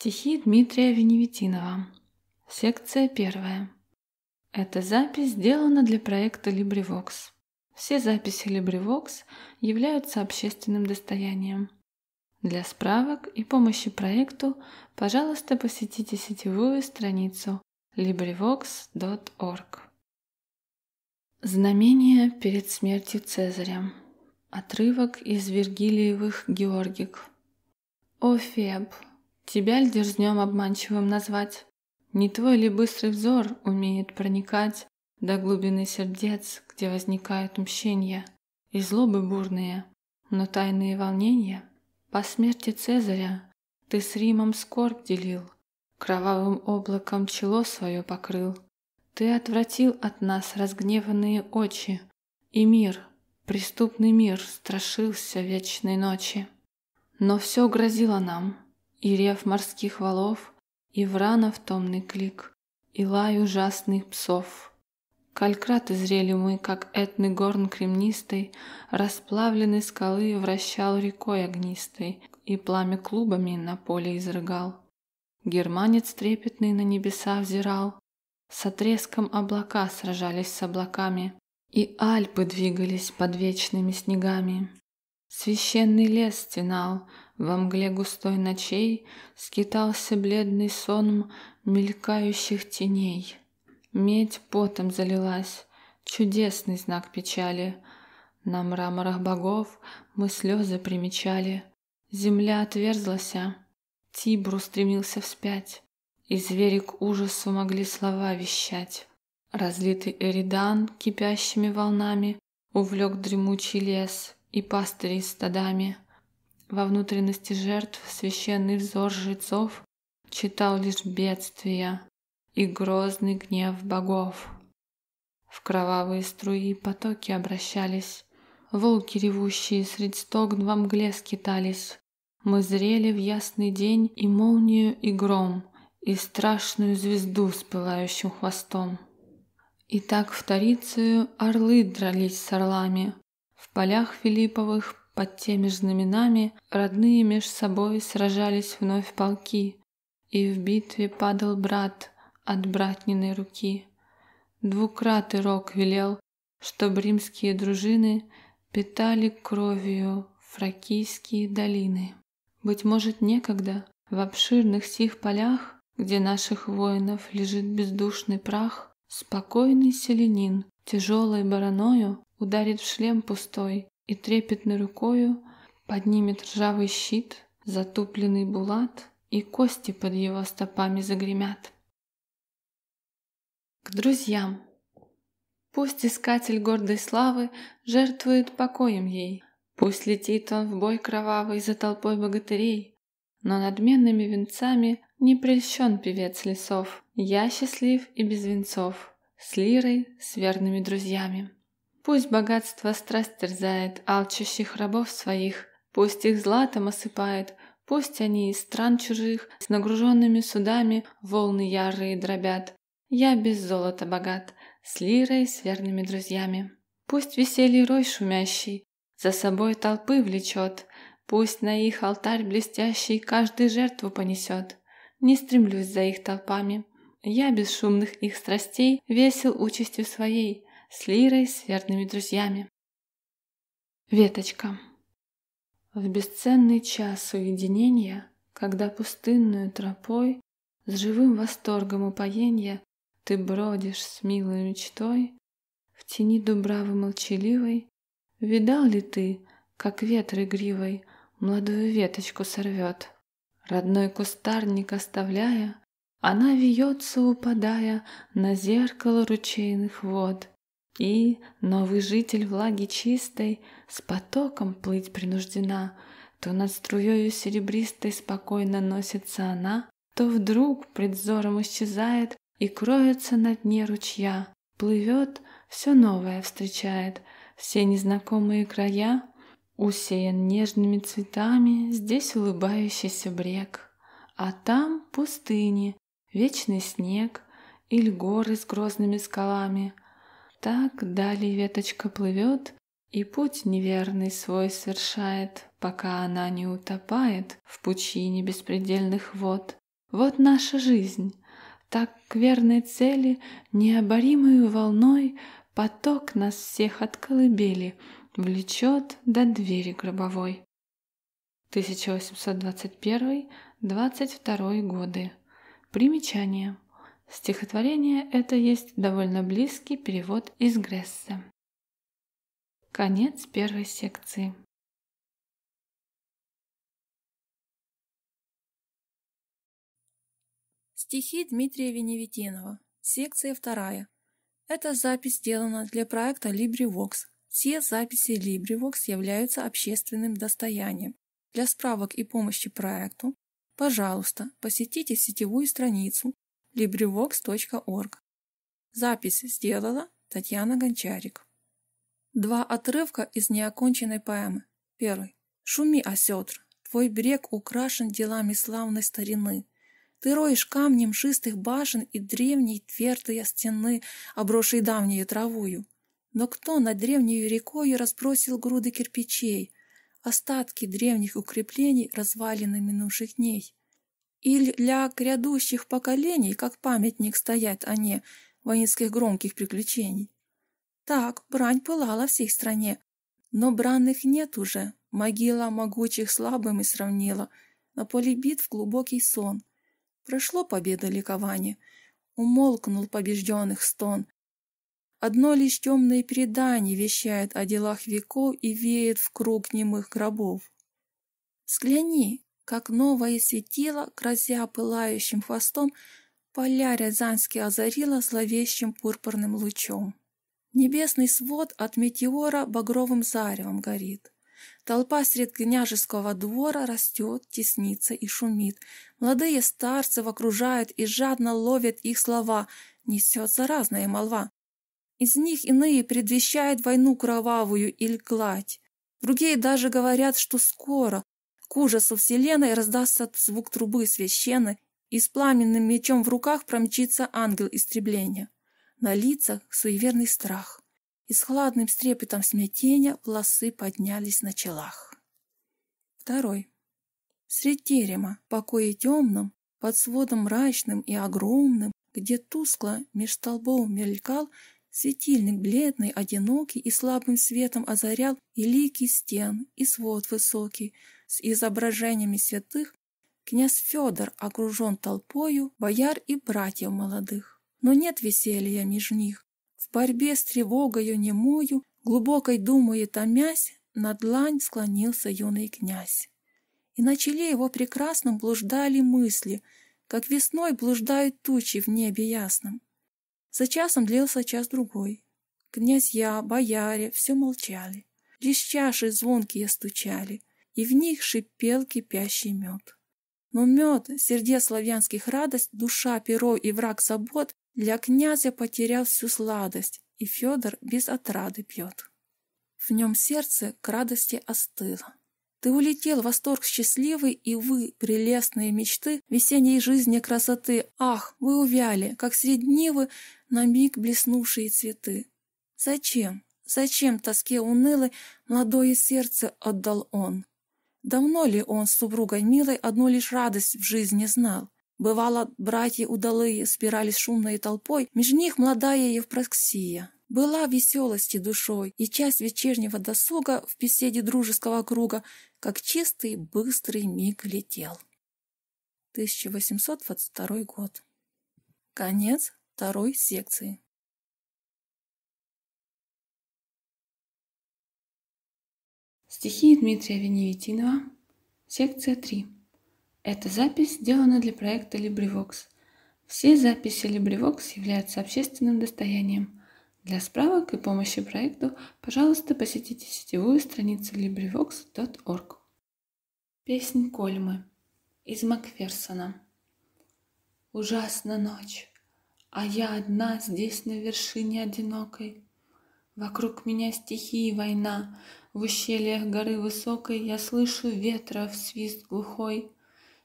Стихи Дмитрия Веневетинова. Секция первая. Эта запись сделана для проекта LibriVox. Все записи LibriVox являются общественным достоянием. Для справок и помощи проекту, пожалуйста, посетите сетевую страницу LibriVox.org. Знамение перед смертью Цезаря. Отрывок из Вергилиевых «Георгик». «О, Феб, Тебя ль дерзнем обманчивым назвать? Не твой ли быстрый взор умеет проникать до глубины сердец, где возникают мщения и злобы бурные, но тайные волнения? По смерти Цезаря ты с Римом скорбь делил, кровавым облаком чело свое покрыл. Ты отвратил от нас разгневанные очи, и мир, преступный мир, страшился вечной ночи. Но все грозило нам — и рев морских валов, и в томный клик, и лай ужасных псов. Калькраты зрели мы, как этный горн кремнистый, расплавленной скалы вращал рекой огнистой, и пламя клубами на поле изрыгал. Германец трепетный на небеса взирал, с отрезком облака сражались с облаками, и Альпы двигались под вечными снегами. Священный лес стенал, во мгле густой ночей скитался бледный сон мелькающих теней. Медь потом залилась, чудесный знак печали. На мраморах богов мы слезы примечали. Земля отверзлась, а Тибр устремился вспять, и звери к ужасу могли слова вещать. Разлитый эридан кипящими волнами увлек дремучий лес и пастырей стадами — во внутренности жертв священный взор жрецов читал лишь бедствия и грозный гнев богов. В кровавые струи потоки обращались, волки ревущие средь стогн во мгле скитались. Мы зрели в ясный день и молнию, и гром, и страшную звезду с пылающим хвостом. И так в Тарицию орлы дрались с орлами, в полях Филипповых под теми же знаменами родные меж собой сражались вновь полки, И в битве падал брат от братниной руки. Двукратый рок велел, чтоб римские дружины Питали кровью фракийские долины. Быть может, некогда в обширных сих полях, Где наших воинов лежит бездушный прах, Спокойный селенин, тяжелой бараною Ударит в шлем пустой и трепетной рукою поднимет ржавый щит, затупленный булат, и кости под его стопами загремят. К друзьям. Пусть искатель гордой славы жертвует покоем ей, пусть летит он в бой кровавый за толпой богатырей, но надменными венцами не прельщен певец лесов. Я счастлив и без венцов, с лирой, с верными друзьями. Пусть богатство страсть терзает алчущих рабов своих, пусть их златом осыпает, пусть они из стран чужих с нагруженными судами волны ярые дробят. Я без золота богат, с лирой, с верными друзьями. Пусть веселье рой шумящий за собой толпы влечет, пусть на их алтарь блестящий каждый жертву понесет. Не стремлюсь за их толпами, я без шумных их страстей весел участью своей, с Лирой, с верными друзьями. Веточка. В бесценный час уединения, когда пустынную тропой с живым восторгом упоенья ты бродишь с милой мечтой, в тени дубравы молчаливой, видал ли ты, как ветры гривой молодую веточку сорвет? Родной кустарник оставляя, она вьется, упадая на зеркало ручейных вод. И новый житель влаги чистой С потоком плыть принуждена, То над струею серебристой Спокойно носится она, То вдруг пред взором исчезает И кроется на дне ручья. Плывет, все новое встречает, Все незнакомые края, Усеян нежными цветами Здесь улыбающийся брег, А там пустыни, вечный снег Или горы с грозными скалами — так далее веточка плывет, и путь неверный свой совершает, пока она не утопает в пучине беспредельных вод. Вот наша жизнь, так к верной цели необоримую волной поток нас всех от колыбели влечет до двери гробовой. 1821-22 годы. Примечание. Стихотворение это есть довольно близкий перевод из Гресса. Конец первой секции. Стихи Дмитрия Веневитенова. Секция вторая. Эта запись сделана для проекта LibriVox. Все записи LibriVox являются общественным достоянием. Для справок и помощи проекту, пожалуйста, посетите сетевую страницу LibriVox.org. Запись сделала Татьяна Гончарик. Два отрывка из неоконченной поэмы. Первый. «Шуми, осетр, твой берег украшен делами славной старины. Ты роешь камни мшистых башен и древней твердые стены, обросшей давние травою. Но кто над древней рекою разбросил груды кирпичей, остатки древних укреплений, развалины минувших дней?» Или для грядущих поколений, как памятник стоят они воинских громких приключений. Так, брань пылала всей стране, но бранных нет уже, могила могучих слабыми сравнила, на поле битв глубокий сон. Прошло победа ликование. умолкнул побежденных стон. Одно лишь темное предание вещает о делах веков и веет в круг немых гробов. Взгляни, как новое светило, грозя пылающим хвостом, поля Рязанские озарило зловещим пурпурным лучом. Небесный свод от метеора багровым заревом горит. Толпа средь княжеского двора растет, теснится и шумит. Молодые старцы окружают и жадно ловят их слова. Несется разная молва. Из них иные предвещают войну кровавую или гладь. Другие даже говорят, что скоро к ужасу вселенной раздастся звук трубы священной, и с пламенным мечом в руках промчится ангел истребления. На лицах суеверный страх, и с хладным стрепетом смятения волосы поднялись на челах. Второй. Средь терема, покое темном, под сводом мрачным и огромным, где тускло меж столбом мелькал светильник бледный, одинокий и слабым светом озарял и лики стен, и свод высокий, с изображениями святых, князь Федор окружен толпою бояр и братьев молодых. Но нет веселья меж них. В борьбе с тревогою немою, глубокой думой томясь, на длань склонился юный князь. И на челе его прекрасном блуждали мысли, как весной блуждают тучи в небе ясном. За часом длился час-другой. Князья, бояре все молчали. Лишь чаши звонкие стучали и в них шипел кипящий мед. Но мед, сердец славянских радость, душа, перо и враг забот, для князя потерял всю сладость, и Федор без отрады пьет. В нем сердце к радости остыло. Ты улетел, восторг счастливый, и вы, прелестные мечты весенней жизни красоты, ах, вы увяли, как средневы днивы на миг блеснувшие цветы. Зачем, зачем тоске унылой молодое сердце отдал он? Давно ли он с супругой Милой одну лишь радость в жизни знал? Бывало, братья удалые спирались шумной толпой, между них молодая Евпроксия. Была веселости душой, и часть вечернего досуга в беседе дружеского круга, как чистый быстрый миг летел. 1822 год. Конец второй секции. Стихи Дмитрия Веневитинова, секция 3. Эта запись сделана для проекта LibriVox. Все записи LibriVox являются общественным достоянием. Для справок и помощи проекту, пожалуйста, посетите сетевую страницу LibriVox.org. Песнь Кольмы из Макферсона. Ужасна ночь, а я одна здесь на вершине одинокой — Вокруг меня стихии война. В ущельях горы высокой я слышу ветра в свист глухой.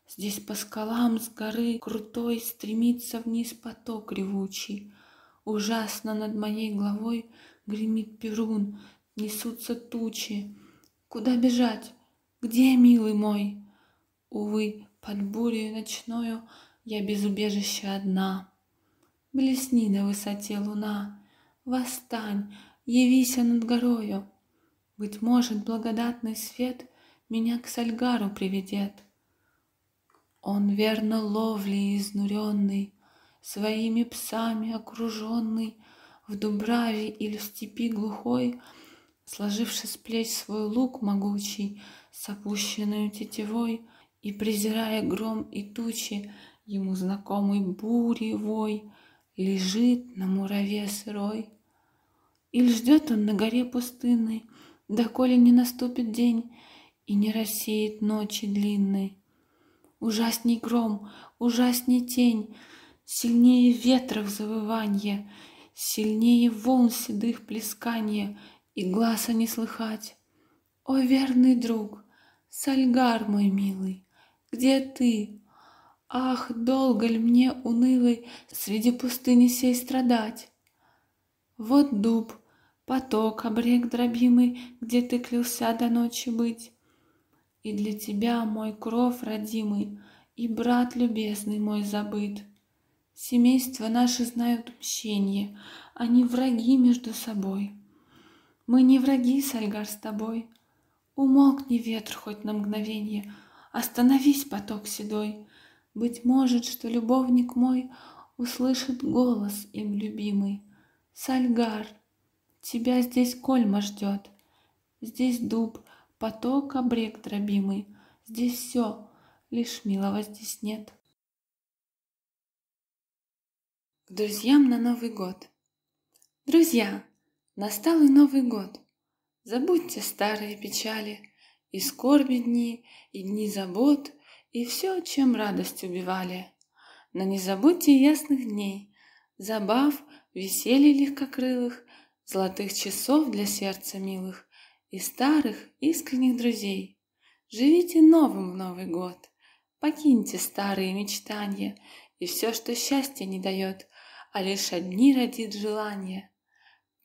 Здесь по скалам с горы крутой стремится вниз поток ревучий. Ужасно над моей головой гремит перун, несутся тучи. Куда бежать? Где, милый мой? Увы, под бурей ночною я без убежища одна. Блесни на высоте луна, восстань, явися над горою. Быть может, благодатный свет меня к Сальгару приведет. Он верно ловлей изнуренный, своими псами окруженный, в дубраве или в степи глухой, сложивши с плеч свой лук могучий, с опущенной тетивой, и, презирая гром и тучи, ему знакомый буревой, лежит на мураве сырой. Или ждет он на горе пустынной, доколе не наступит день и не рассеет ночи длинной. Ужасней гром, ужасней тень, сильнее ветров завыванье, сильнее волн седых плесканье, и глаза не слыхать. О, верный друг, Сальгар мой милый, где ты? Ах, долго ли мне унылый среди пустыни сей страдать? Вот дуб, поток обрек дробимый, где ты клялся до ночи быть. И для тебя мой кров родимый, и брат любезный мой забыт. Семейства наши знают мщение, они враги между собой. Мы не враги, Сальгар, с тобой. Умолкни ветер хоть на мгновение, остановись, поток седой. Быть может, что любовник мой услышит голос им любимый. Сальгар — Тебя здесь кольма ждет. Здесь дуб, поток, обрек дробимый. Здесь все, лишь милого здесь нет. К друзьям на Новый год. Друзья, настал и Новый год. Забудьте старые печали, и скорби дни, и дни забот, и все, чем радость убивали. Но не забудьте ясных дней, забав, веселья легкокрылых золотых часов для сердца милых и старых искренних друзей. Живите новым в Новый год, покиньте старые мечтания и все, что счастье не дает, а лишь одни родит желание.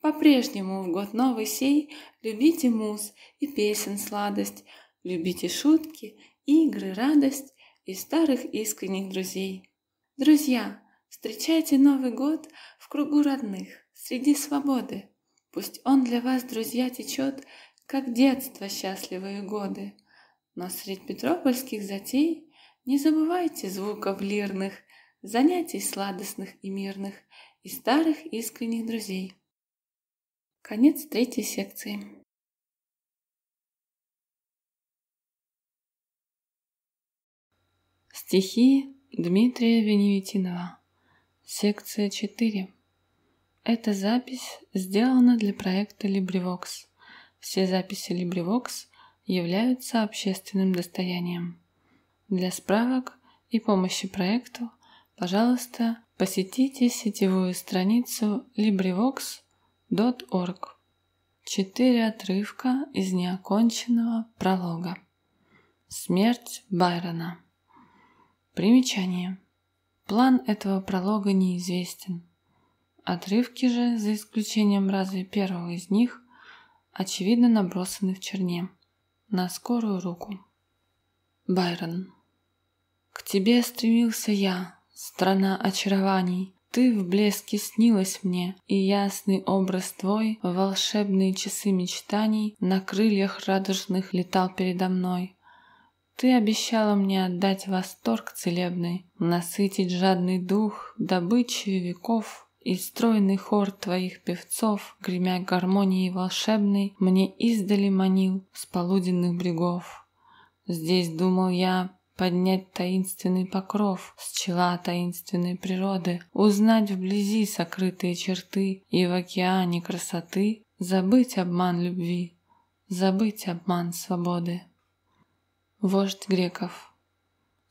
По-прежнему в год новый сей любите муз и песен сладость, любите шутки, игры, радость и старых искренних друзей. Друзья, встречайте Новый год в кругу родных – среди свободы. Пусть он для вас, друзья, течет, как детство счастливые годы. Но средь петропольских затей не забывайте звуков лирных, занятий сладостных и мирных и старых искренних друзей. Конец третьей секции. Стихи Дмитрия Веневитинова. Секция 4. Эта запись сделана для проекта LibriVox. Все записи LibriVox являются общественным достоянием. Для справок и помощи проекту, пожалуйста, посетите сетевую страницу LibriVox.org. Четыре отрывка из неоконченного пролога. Смерть Байрона. Примечание. План этого пролога неизвестен. Отрывки же, за исключением разве первого из них, очевидно набросаны в черне. На скорую руку. Байрон. К тебе стремился я, страна очарований. Ты в блеске снилась мне, и ясный образ твой в волшебные часы мечтаний на крыльях радужных летал передо мной. Ты обещала мне отдать восторг целебный, насытить жадный дух добычей веков, и стройный хор твоих певцов, гремя гармонией волшебной, мне издали манил с полуденных брегов. Здесь думал я поднять таинственный покров с чела таинственной природы, узнать вблизи сокрытые черты и в океане красоты забыть обман любви, забыть обман свободы. Вождь греков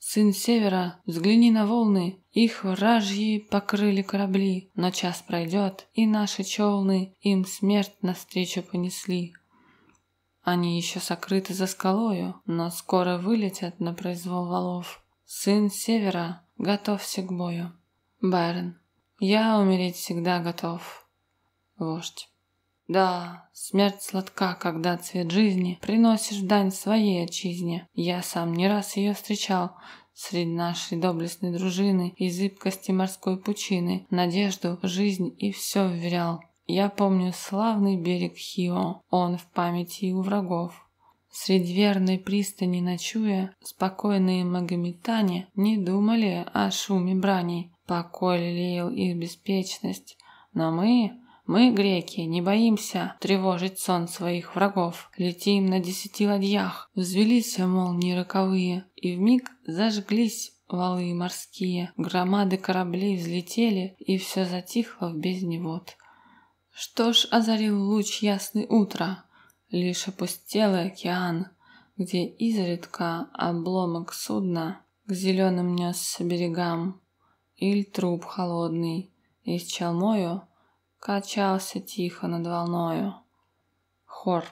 Сын севера, взгляни на волны, их вражьи покрыли корабли, но час пройдет, и наши челны им смерть навстречу понесли. Они еще сокрыты за скалою, но скоро вылетят на произвол валов. Сын севера, готовься к бою. Байрон, я умереть всегда готов. Вождь. Да, смерть сладка, когда цвет жизни приносишь дань своей отчизне. Я сам не раз ее встречал среди нашей доблестной дружины и зыбкости морской пучины, надежду, жизнь и все вверял. Я помню славный берег Хио, он в памяти и у врагов. Средь верной пристани ночуя, спокойные магометане не думали о шуме брани, покой лелеял их беспечность, но мы, мы, греки, не боимся тревожить сон своих врагов. Летим на десяти ладьях, взвелись молнии роковые, и в миг зажглись валы морские. Громады кораблей взлетели, и все затихло в бездне вод. Что ж озарил луч ясный утро? Лишь опустелый океан, где изредка обломок судна к зеленым несся берегам. или труп холодный, и с челмою качался тихо над волною. Хор.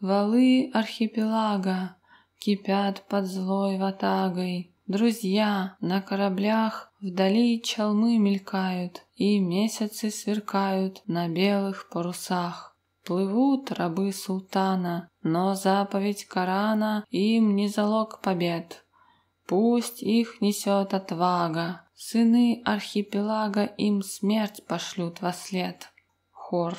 Валы архипелага кипят под злой ватагой. Друзья на кораблях вдали чалмы мелькают, и месяцы сверкают на белых парусах. Плывут рабы султана, но заповедь Корана им не залог побед. Пусть их несет отвага, Сыны архипелага им смерть пошлют во след. Хор.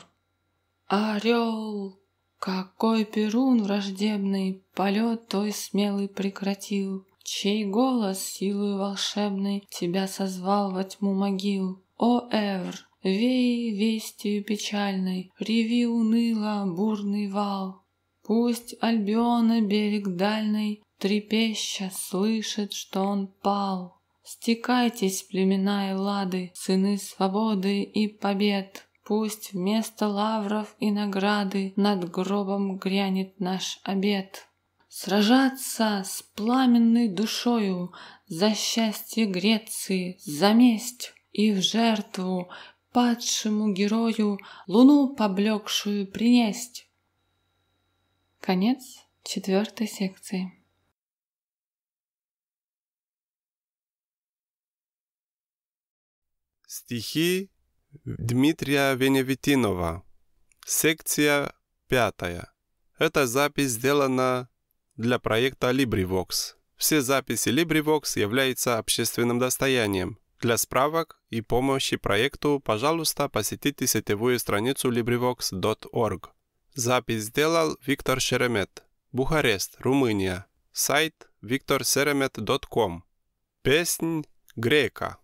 Орел! Какой перун враждебный полет той смелый прекратил, Чей голос силой волшебной тебя созвал во тьму могил. О, Эвр, вей вестью печальной, реви уныло бурный вал. Пусть Альбиона берег дальний трепеща слышит, что он пал. Стекайтесь, племена Эллады, сыны свободы и побед. Пусть вместо лавров и награды над гробом грянет наш обед. Сражаться с пламенной душою за счастье Греции, за месть и в жертву падшему герою луну поблекшую принесть. Конец четвертой секции. Стихи Дмитрия Веневитинова. Секция пятая. Эта запись сделана для проекта LibriVox. Все записи LibriVox являются общественным достоянием. Для справок и помощи проекту, пожалуйста, посетите сетевую страницу LibriVox.org. Запись сделал Виктор Шеремет. Бухарест, Румыния. Сайт viktorseremet.com. Песнь Грека.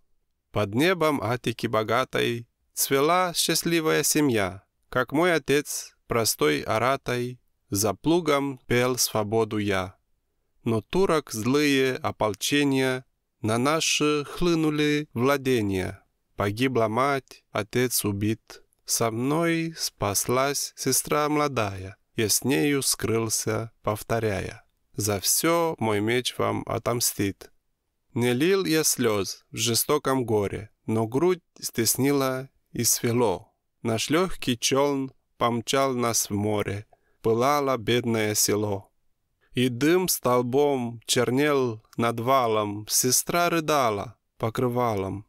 Под небом Атики богатой цвела счастливая семья, как мой отец, простой аратой, за плугом пел свободу я. Но турок злые ополчения на наши хлынули владения. Погибла мать, отец убит. Со мной спаслась сестра молодая, я с нею скрылся, повторяя. За все мой меч вам отомстит. Не лил я слез в жестоком горе, но грудь стеснила и свело. Наш легкий челн помчал нас в море, пылало бедное село. И дым столбом чернел над валом, сестра рыдала покрывалом.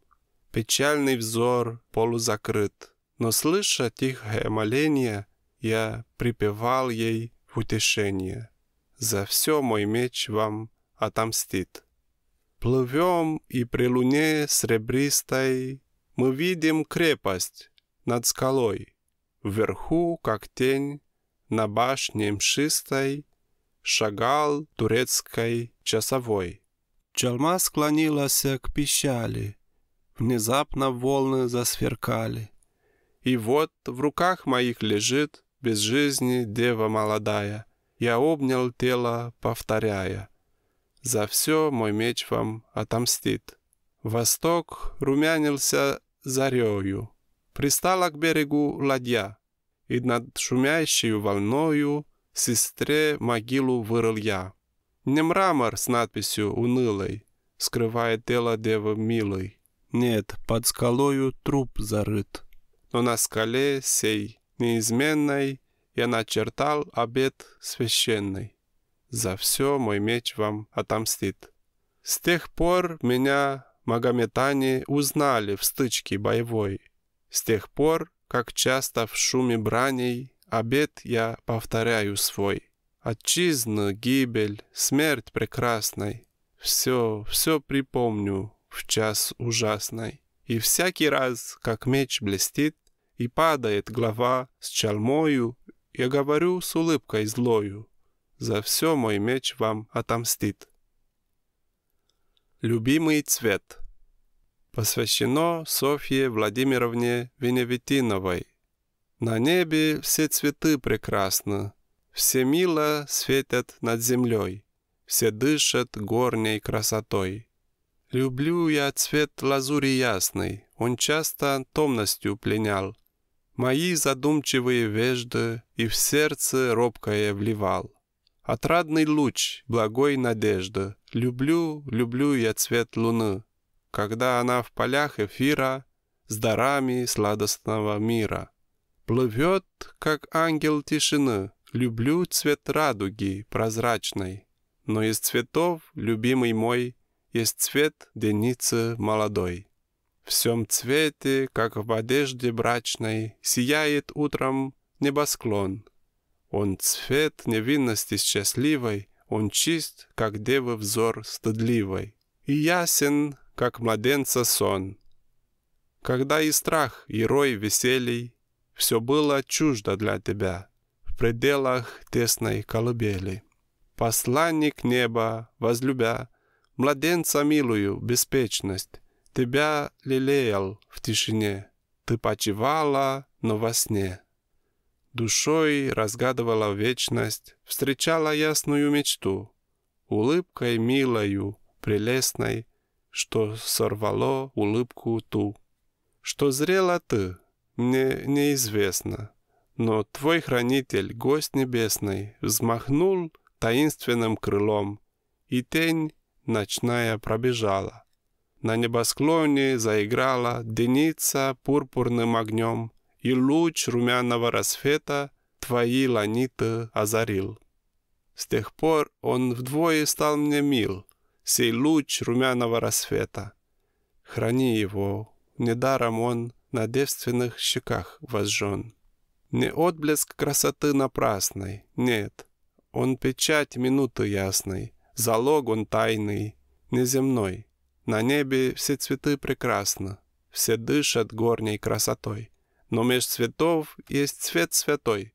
Печальный взор полузакрыт, но, слыша тихое моление, я припевал ей в утешение. «За все мой меч вам отомстит». Плывем, и при луне сребристой Мы видим крепость над скалой. Вверху, как тень, на башне мшистой Шагал турецкой часовой. Чалма склонилась к пищали, Внезапно волны засверкали. И вот в руках моих лежит без жизни дева молодая. Я обнял тело, повторяя — за все мой меч вам отомстит. Восток румянился зарею. Пристала к берегу ладья, и над шумящей волною сестре могилу вырыл я. Не мрамор с надписью унылой скрывает тело девы милой. Нет, под скалою труп зарыт. Но на скале сей неизменной я начертал обет священный. За все мой меч вам отомстит. С тех пор меня магометане узнали в стычке боевой. С тех пор, как часто в шуме браней, обед я повторяю свой. Отчизна, гибель, смерть прекрасной. Все, все припомню в час ужасной. И всякий раз, как меч блестит, и падает глава с чалмою, я говорю с улыбкой злою. За все мой меч вам отомстит. Любимый цвет. Посвящено Софье Владимировне Веневитиновой. На небе все цветы прекрасны, все мило светят над землей, все дышат горней красотой. Люблю я цвет лазури ясный, он часто томностью пленял. Мои задумчивые вежды и в сердце робкое вливал. Отрадный луч, благой надежда, Люблю, люблю я цвет луны, Когда она в полях эфира С дарами сладостного мира. Плывет, как ангел тишины, Люблю цвет радуги прозрачной, Но из цветов, любимый мой, Есть цвет деницы молодой. всем цвете, как в одежде брачной, Сияет утром небосклон — он цвет невинности счастливой, Он чист, как девы взор стыдливой, И ясен, как младенца сон. Когда и страх, и рой веселий, Все было чуждо для тебя В пределах тесной колыбели. Посланник неба, возлюбя, Младенца милую беспечность, Тебя лелеял в тишине, Ты почивала, но во сне — Душой разгадывала вечность, встречала ясную мечту, улыбкой милою, прелестной, что сорвало улыбку ту. Что зрела ты, мне неизвестно, но твой хранитель, гость небесный, взмахнул таинственным крылом, и тень ночная пробежала. На небосклоне заиграла деница пурпурным огнем — и луч румяного рассвета твои ланиты озарил. С тех пор он вдвое стал мне мил, сей луч румяного рассвета. Храни его, недаром он на девственных щеках возжжен. Не отблеск красоты напрасной, нет, он печать минуты ясной, залог он тайный, неземной. На небе все цветы прекрасны, все дышат горней красотой но меж цветов есть цвет святой,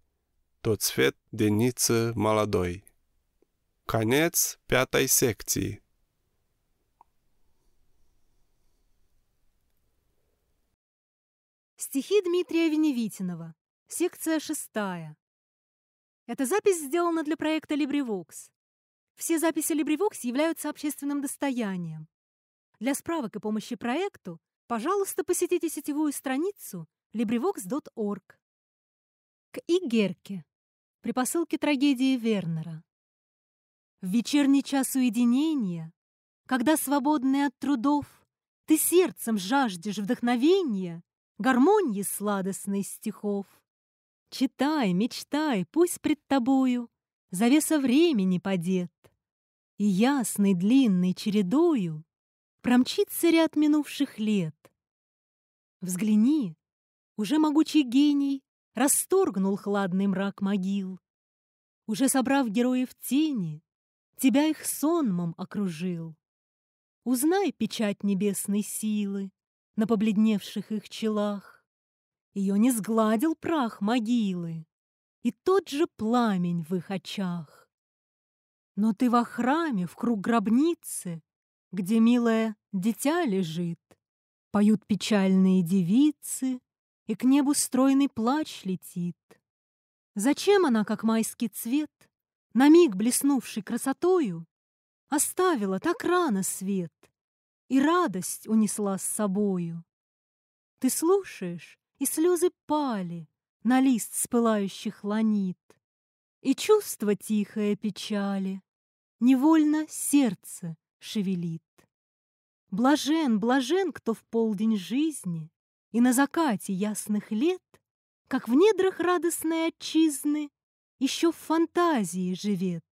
тот цвет деницы молодой. Конец пятой секции. Стихи Дмитрия Веневитинова. Секция шестая. Эта запись сделана для проекта LibriVox. Все записи LibriVox являются общественным достоянием. Для справок и помощи проекту, пожалуйста, посетите сетевую страницу – LibriVox.org. К Игерке. При посылке трагедии Вернера. В вечерний час уединения, Когда, свободный от трудов, Ты сердцем жаждешь вдохновения, Гармонии сладостной стихов. Читай, мечтай, пусть пред тобою Завеса времени падет, И ясной длинной чередою Промчится ряд минувших лет. Взгляни, уже могучий гений расторгнул хладный мрак могил. Уже собрав героев тени, тебя их сонмом окружил. Узнай печать небесной силы на побледневших их челах. Ее не сгладил прах могилы, и тот же пламень в их очах. Но ты во храме, в круг гробницы, где милое дитя лежит, поют печальные девицы, и к небу стройный плач летит. Зачем она, как майский цвет, на миг блеснувший красотою, оставила так рано свет и радость унесла с собою? Ты слушаешь, и слезы пали на лист спылающих ланит, и чувство тихое печали невольно сердце шевелит. Блажен, блажен, кто в полдень жизни и на закате ясных лет, как в недрах радостной отчизны, еще в фантазии живет.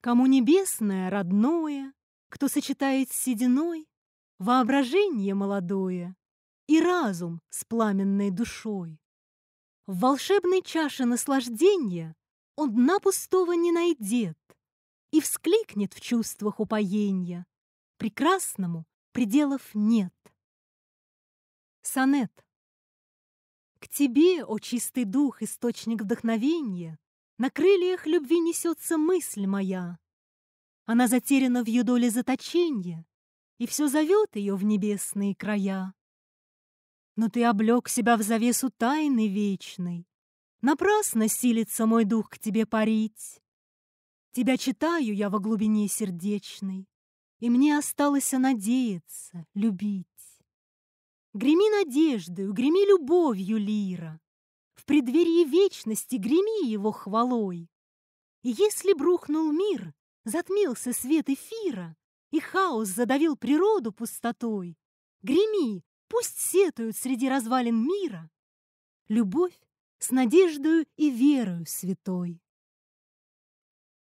Кому небесное родное, кто сочетает с сединой воображение молодое и разум с пламенной душой. В волшебной чаше наслаждения он дна пустого не найдет и вскликнет в чувствах упоения. Прекрасному пределов нет. Сонет. К тебе, о чистый дух, источник вдохновения, На крыльях любви несется мысль моя. Она затеряна в ее доле заточения, И все зовет ее в небесные края. Но ты облег себя в завесу тайны вечной, Напрасно силится мой дух к тебе парить. Тебя читаю я во глубине сердечной, И мне осталось надеяться, любить. Греми надеждою, греми любовью лира. В преддверии вечности греми его хвалой. И если брухнул мир, затмился свет эфира, И хаос задавил природу пустотой, Греми, пусть сетуют среди развалин мира. Любовь с надеждою и верою святой.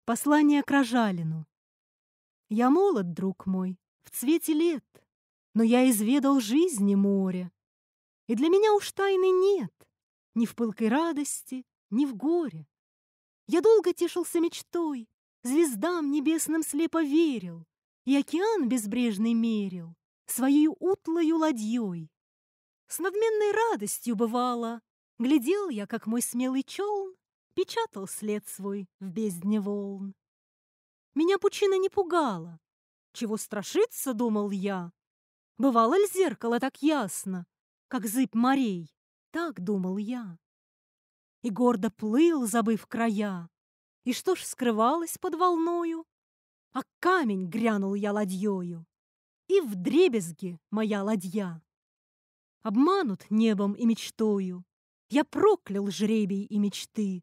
Послание к Рожалину. Я молод, друг мой, в цвете лет, но я изведал жизни море. И для меня уж тайны нет, ни в пылкой радости, ни в горе. Я долго тешился мечтой, звездам небесным слепо верил, и океан безбрежный мерил своей утлою ладьей. С надменной радостью бывало, глядел я, как мой смелый челн печатал след свой в бездне волн. Меня пучина не пугала. Чего страшиться, думал я, Бывало ли зеркало так ясно, как зыб морей? Так думал я. И гордо плыл, забыв края. И что ж скрывалось под волною? А камень грянул я ладьёю, и в дребезги моя ладья. Обманут небом и мечтою, я проклял жребий и мечты.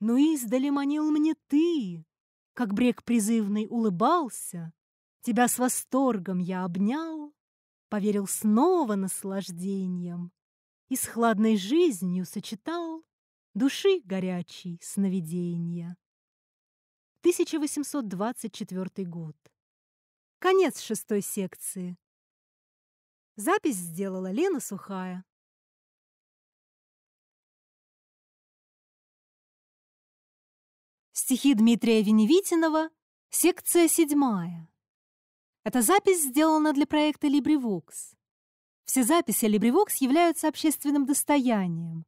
Но издали манил мне ты, как брег призывный улыбался, Тебя с восторгом я обнял, Поверил снова наслаждением И с хладной жизнью сочетал Души горячей сновидения. 1824 год. Конец шестой секции. Запись сделала Лена Сухая. Стихи Дмитрия Веневитинова, секция седьмая. Эта запись сделана для проекта LibriVox. Все записи LibriVox являются общественным достоянием.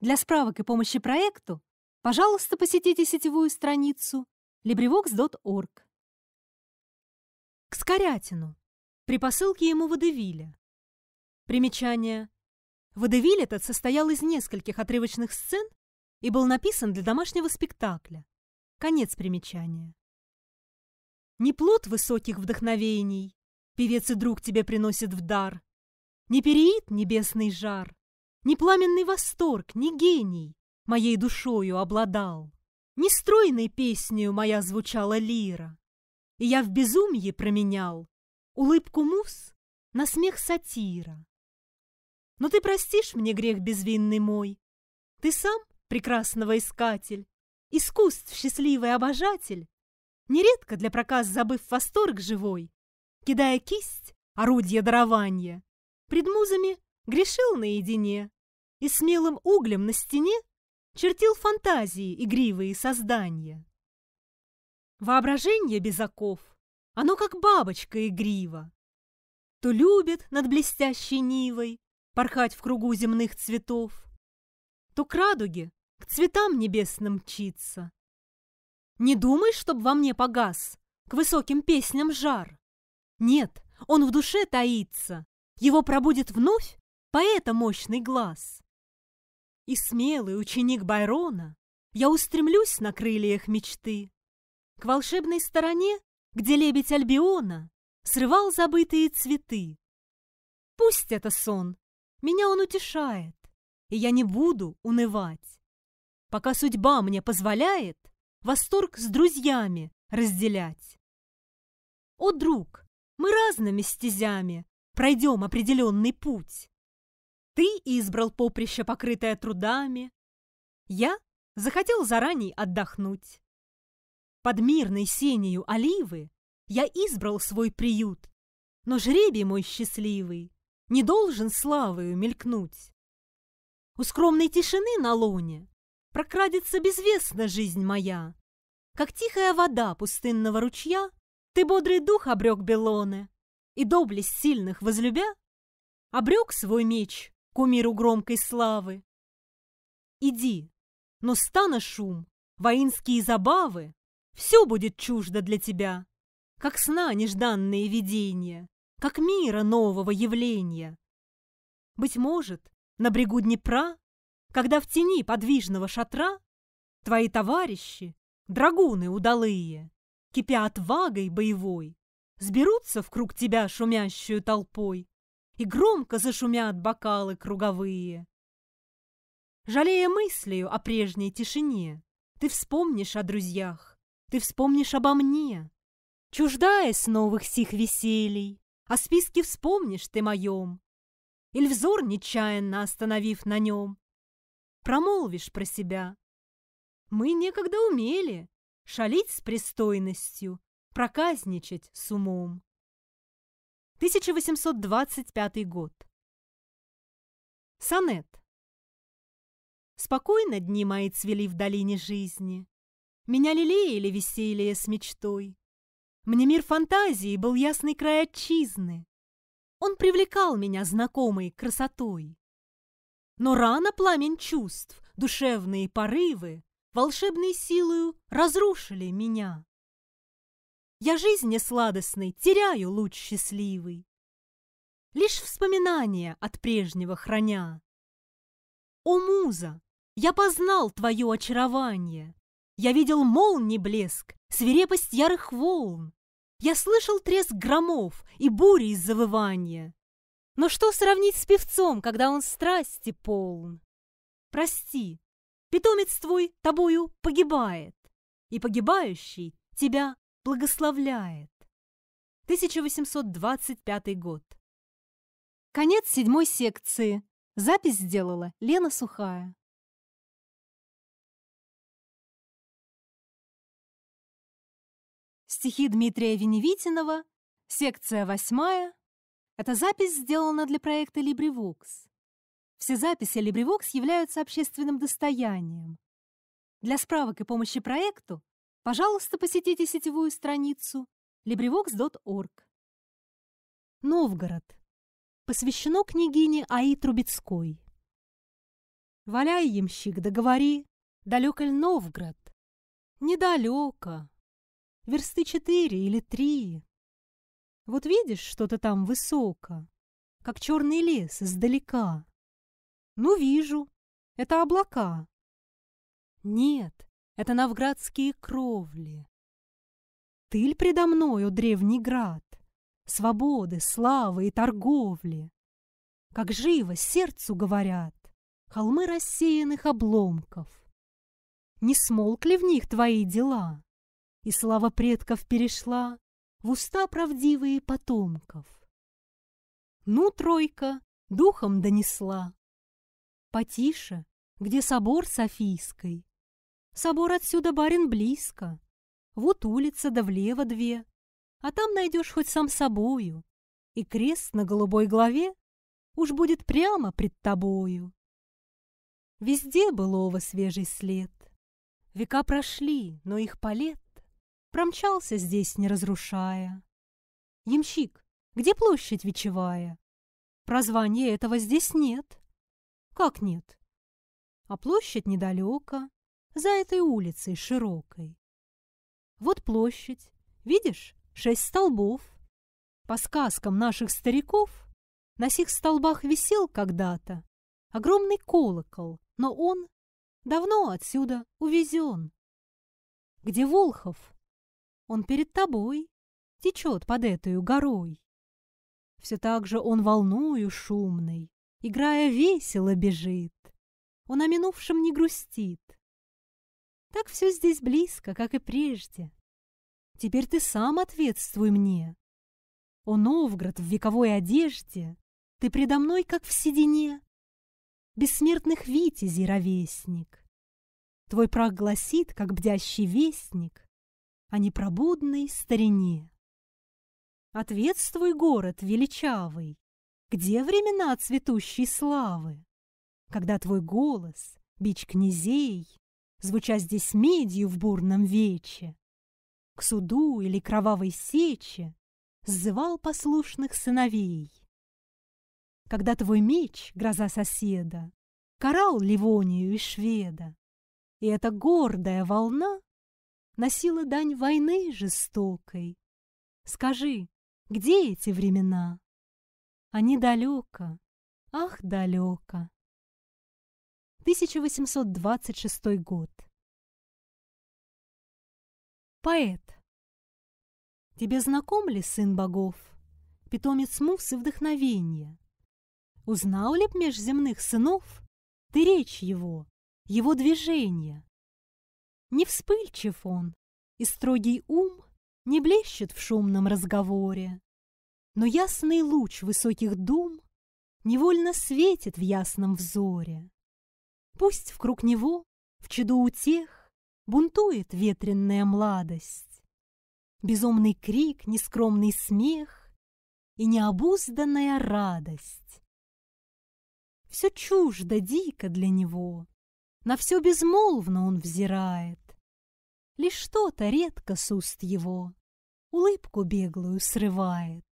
Для справок и помощи проекту, пожалуйста, посетите сетевую страницу LibriVox.org. К Скорятину. При посылке ему водевиля. Примечание. Водевиль этот состоял из нескольких отрывочных сцен и был написан для домашнего спектакля. Конец примечания. Не плод высоких вдохновений Певец и друг тебе приносит в дар, Не переит небесный жар, Не пламенный восторг, не гений Моей душою обладал. Не стройной песнею моя звучала лира, И я в безумье променял Улыбку мус на смех сатира. Но ты простишь мне грех безвинный мой, Ты сам прекрасного искатель, Искусств счастливый обожатель, нередко для проказ забыв восторг живой, кидая кисть, орудие дарования, пред музами грешил наедине и смелым углем на стене чертил фантазии игривые создания. Воображение без оков, оно как бабочка игрива, то любит над блестящей нивой порхать в кругу земных цветов, то к радуге, к цветам небесным мчится, не думай, чтоб во мне погас к высоким песням жар. Нет, он в душе таится, его пробудет вновь поэта мощный глаз. И смелый ученик Байрона, я устремлюсь на крыльях мечты к волшебной стороне, где лебедь Альбиона срывал забытые цветы. Пусть это сон, меня он утешает, и я не буду унывать. Пока судьба мне позволяет, восторг с друзьями разделять. О, друг, мы разными стезями пройдем определенный путь. Ты избрал поприще, покрытое трудами, я захотел заранее отдохнуть. Под мирной сенью оливы я избрал свой приют, но жребий мой счастливый не должен славою мелькнуть. У скромной тишины на лоне прокрадется безвестно жизнь моя. Как тихая вода пустынного ручья, ты бодрый дух обрек Белоне, и доблесть сильных возлюбя, обрек свой меч кумиру громкой славы. Иди, но стана шум, воинские забавы, все будет чуждо для тебя, как сна нежданные видения, как мира нового явления. Быть может, на брегу Днепра когда в тени подвижного шатра твои товарищи, драгуны удалые, кипя отвагой боевой, сберутся в круг тебя шумящую толпой и громко зашумят бокалы круговые. Жалея мыслью о прежней тишине, ты вспомнишь о друзьях, ты вспомнишь обо мне, чуждаясь новых сих веселий, о списке вспомнишь ты моем, иль взор нечаянно остановив на нем, промолвишь про себя. Мы некогда умели шалить с пристойностью, проказничать с умом. 1825 год. Сонет. Спокойно дни мои цвели в долине жизни. Меня лелеяли веселье с мечтой. Мне мир фантазии был ясный край отчизны. Он привлекал меня знакомой красотой. Но рано пламень чувств, душевные порывы, волшебной силою разрушили меня. Я жизни сладостной теряю луч счастливый, лишь вспоминания от прежнего храня. О, муза, я познал твое очарование, я видел молний блеск, свирепость ярых волн, я слышал треск громов и бури из завывания, но что сравнить с певцом, когда он страсти полн? Прости, питомец твой тобою погибает, и погибающий тебя благословляет. 1825 год. Конец седьмой секции. Запись сделала Лена Сухая. Стихи Дмитрия Веневитинова, секция восьмая, эта запись сделана для проекта LibriVox. Все записи LibriVox являются общественным достоянием. Для справок и помощи проекту, пожалуйста, посетите сетевую страницу LibriVox.org. Новгород. Посвящено княгине Аи Трубецкой. Валяй, ямщик, договори, да ли Новгород? Недалеко. Версты четыре или три. Вот видишь, что-то там высоко, как черный лес издалека. Ну, вижу, это облака. Нет, это новградские кровли. Тыль предо мною древний град, свободы, славы и торговли. Как живо сердцу говорят холмы рассеянных обломков. Не смолкли в них твои дела, и слава предков перешла в уста правдивые потомков. Ну, тройка, духом донесла. Потише, где собор Софийской. Собор отсюда, барин, близко. Вот улица, да влево две. А там найдешь хоть сам собою. И крест на голубой голове уж будет прямо пред тобою. Везде былого свежий след. Века прошли, но их полет Промчался здесь, не разрушая. Ямщик, где площадь вечевая? Прозвания этого здесь нет. Как нет? А площадь недалеко, за этой улицей широкой. Вот площадь, видишь, шесть столбов. По сказкам наших стариков на сих столбах висел когда-то огромный колокол, но он давно отсюда увезен. Где Волхов он перед тобой, течет под этой горой. Все так же он волною шумный, играя весело бежит. Он о минувшем не грустит. Так все здесь близко, как и прежде. Теперь ты сам ответствуй мне. О, Новгород в вековой одежде, ты предо мной, как в седине. Бессмертных витязей ровесник. Твой прах гласит, как бдящий вестник, о непробудной старине. Ответствуй, город величавый, где времена цветущей славы, когда твой голос, бич князей, звуча здесь медью в бурном вече, к суду или кровавой сече сзывал послушных сыновей. Когда твой меч, гроза соседа, карал Ливонию и шведа, и эта гордая волна носила дань войны жестокой. Скажи, где эти времена? Они далеко, ах, далеко. 1826 год. Поэт. Тебе знаком ли сын богов, питомец муз и вдохновения? Узнал ли б меж земных сынов ты речь его, его движение. Не вспыльчив он, и строгий ум не блещет в шумном разговоре. Но ясный луч высоких дум невольно светит в ясном взоре. Пусть в круг него, в чаду утех, бунтует ветренная младость. Безумный крик, нескромный смех и необузданная радость. Все чуждо, дико для него, на все безмолвно он взирает. Лишь что-то редко с уст его Улыбку беглую срывает.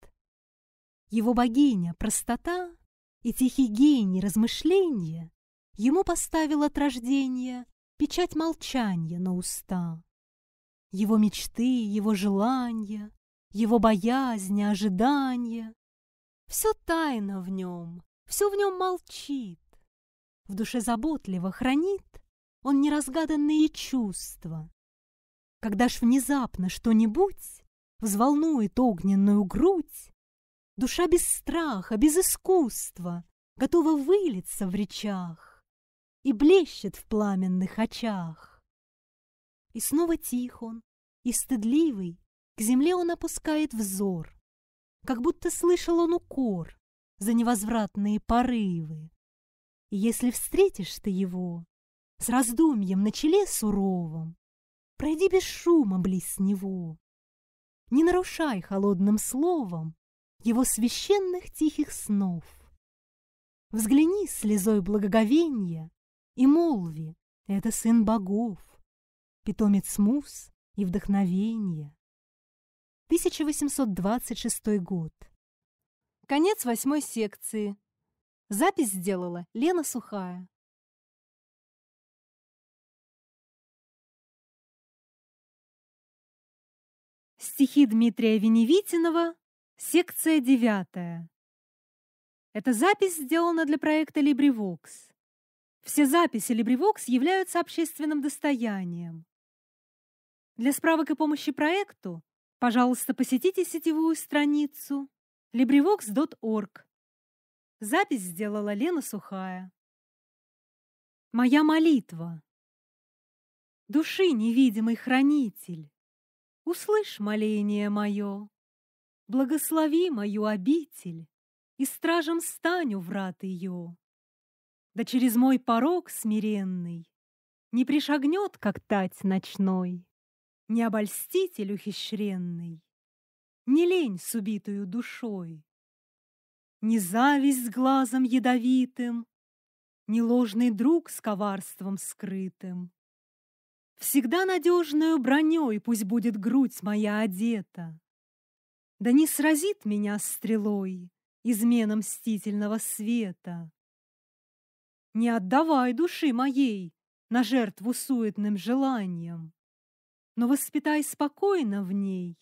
Его богиня простота И тихий гений размышления Ему поставил от рождения Печать молчания на уста. Его мечты, его желания, Его боязнь, ожидания — Все тайно в нем, все в нем молчит. В душе заботливо хранит он неразгаданные чувства, когда ж внезапно что-нибудь взволнует огненную грудь, душа без страха, без искусства готова вылиться в речах и блещет в пламенных очах. И снова тих он, и стыдливый, к земле он опускает взор, как будто слышал он укор за невозвратные порывы. И если встретишь ты его с раздумьем на челе суровом, Пройди без шума близ него. Не нарушай холодным словом Его священных тихих снов. Взгляни слезой благоговения И молви, это сын богов, Питомец мус и вдохновение. 1826 год. Конец восьмой секции. Запись сделала Лена Сухая. Стихи Дмитрия Веневитинова, секция девятая. Эта запись сделана для проекта LibriVox. Все записи LibriVox являются общественным достоянием. Для справок и помощи проекту, пожалуйста, посетите сетевую страницу LibriVox.org. Запись сделала Лена Сухая. Моя молитва. Души невидимый хранитель услышь моление мое, Благослови мою обитель и стражем станю врат ее. Да через мой порог смиренный Не пришагнет, как тать ночной, Не обольститель ухищренный, Не лень с убитую душой, Не зависть с глазом ядовитым, Не ложный друг с коварством скрытым, Всегда надежную броней пусть будет грудь моя одета. Да не сразит меня стрелой измена мстительного света. Не отдавай души моей на жертву суетным желаниям, но воспитай спокойно в ней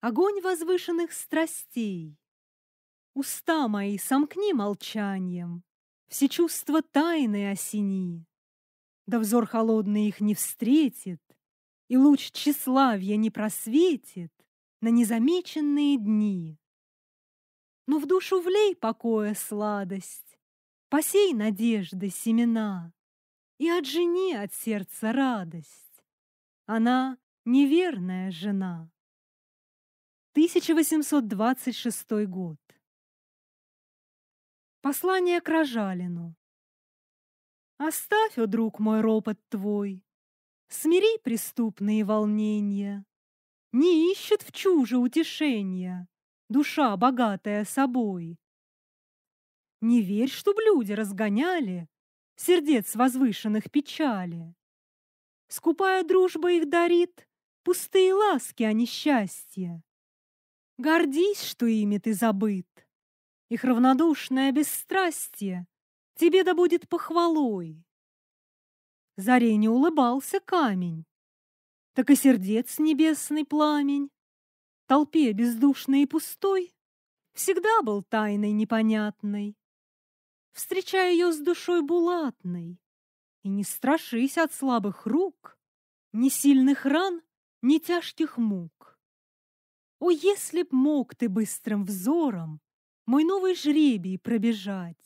огонь возвышенных страстей. Уста мои сомкни молчанием, все чувства тайны осени. Да взор холодный их не встретит, И луч тщеславья не просветит На незамеченные дни. Но в душу влей покоя сладость, Посей надежды семена И от жени от сердца радость. Она неверная жена. 1826 год. Послание к Рожалину. Оставь, о друг мой, ропот твой, Смири преступные волнения. Не ищет в чуже утешения Душа, богатая собой. Не верь, чтоб люди разгоняли Сердец возвышенных печали. Скупая дружба их дарит Пустые ласки, а не счастье. Гордись, что ими ты забыт. Их равнодушное бесстрастие тебе да будет похвалой. Заре не улыбался камень, так и сердец небесный пламень, толпе бездушной и пустой, всегда был тайной непонятной. Встречая ее с душой булатной, и не страшись от слабых рук, ни сильных ран, ни тяжких мук. О, если б мог ты быстрым взором мой новый жребий пробежать,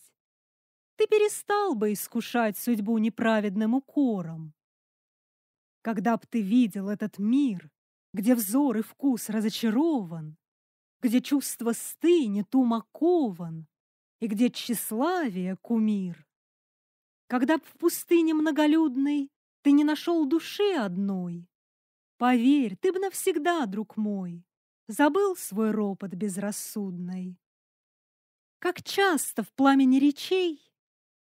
ты перестал бы искушать судьбу неправедным укором. Когда б ты видел этот мир, где взор и вкус разочарован, где чувство стынет умакован и где тщеславие кумир, когда б в пустыне многолюдной ты не нашел души одной, поверь, ты б навсегда, друг мой, забыл свой ропот безрассудный. Как часто в пламени речей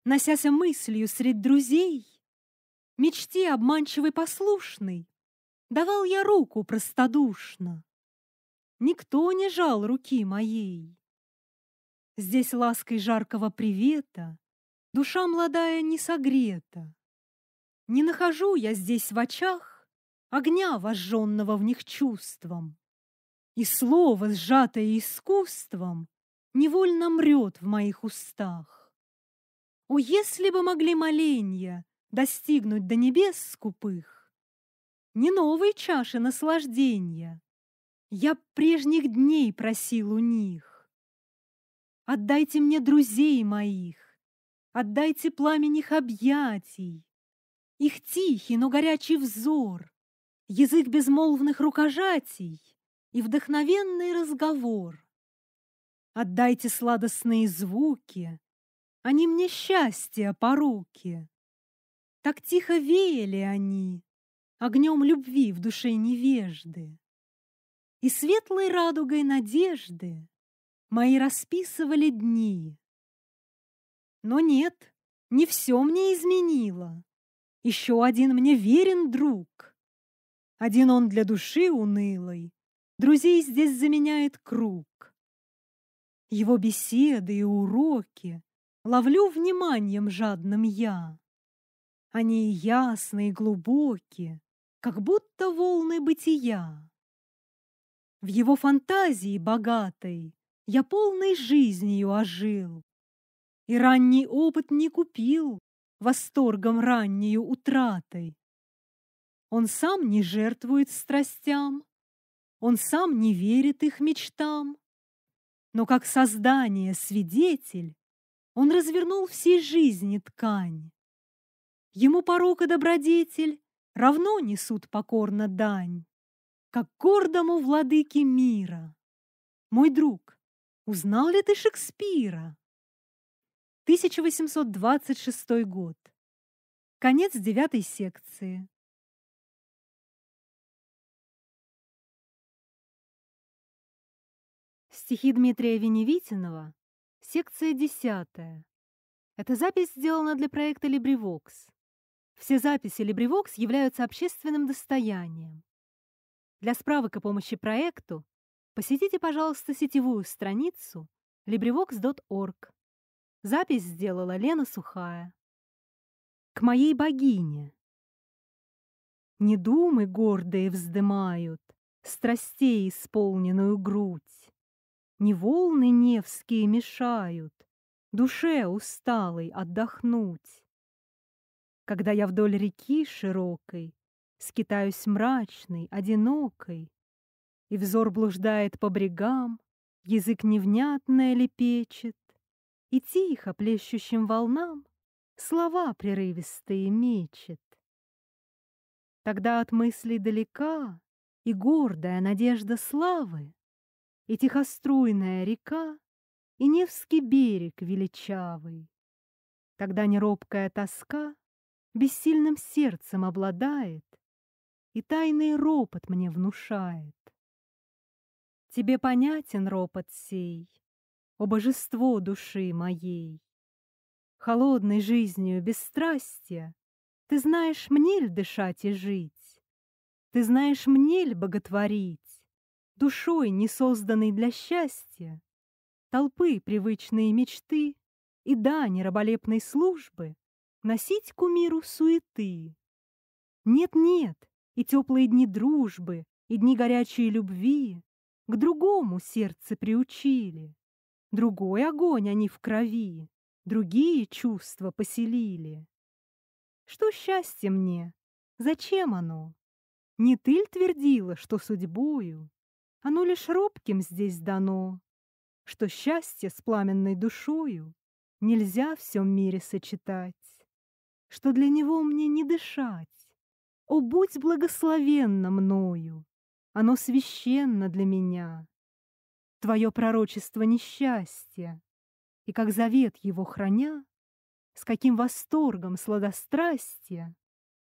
носяся мыслью среди друзей, мечте обманчивой послушной, давал я руку простодушно. Никто не жал руки моей. Здесь лаской жаркого привета душа молодая не согрета. Не нахожу я здесь в очах огня, вожженного в них чувством. И слово, сжатое искусством, невольно мрет в моих устах. О, если бы могли моленья достигнуть до небес скупых, Не новой чаши наслаждения, Я прежних дней просил у них. Отдайте мне друзей моих, Отдайте пламенных объятий, Их тихий, но горячий взор, Язык безмолвных рукожатий И вдохновенный разговор. Отдайте сладостные звуки, они мне счастье по Так тихо веяли они огнем любви в душе невежды. И светлой радугой надежды мои расписывали дни. Но нет, не все мне изменило. Еще один мне верен друг. Один он для души унылой. Друзей здесь заменяет круг. Его беседы и уроки ловлю вниманием жадным я. Они ясны и глубоки, как будто волны бытия. В его фантазии богатой я полной жизнью ожил, И ранний опыт не купил восторгом раннею утратой. Он сам не жертвует страстям, он сам не верит их мечтам, Но как создание свидетель он развернул всей жизни ткань. Ему порок и добродетель равно несут покорно дань, как гордому владыке мира. Мой друг, узнал ли ты Шекспира? 1826 год. Конец девятой секции. Стихи Дмитрия Веневитинова Секция десятая. Эта запись сделана для проекта LibriVox. Все записи LibriVox являются общественным достоянием. Для справок и помощи проекту посетите, пожалуйста, сетевую страницу LibriVox.org. Запись сделала Лена Сухая. К моей богине. Не думы гордые вздымают Страстей исполненную грудь. Не волны невские мешают Душе усталой отдохнуть. Когда я вдоль реки широкой Скитаюсь мрачной, одинокой, И взор блуждает по брегам, Язык невнятное лепечет, И тихо плещущим волнам Слова прерывистые мечет. Тогда от мыслей далека И гордая надежда славы и тихоструйная река, и Невский берег величавый. Тогда неробкая тоска бессильным сердцем обладает и тайный ропот мне внушает. Тебе понятен ропот сей, о божество души моей. Холодной жизнью бесстрастия ты знаешь мне ль дышать и жить, ты знаешь мне ль боготворить, душой, не созданной для счастья, толпы привычные мечты и дани раболепной службы носить кумиру суеты. Нет-нет, и теплые дни дружбы, и дни горячей любви к другому сердце приучили. Другой огонь они в крови, другие чувства поселили. Что счастье мне? Зачем оно? Не тыль твердила, что судьбою оно лишь робким здесь дано, Что счастье с пламенной душою Нельзя в всем мире сочетать, Что для него мне не дышать. О, будь благословенно мною, Оно священно для меня. Твое пророчество несчастье, И как завет его храня, С каким восторгом сладострастия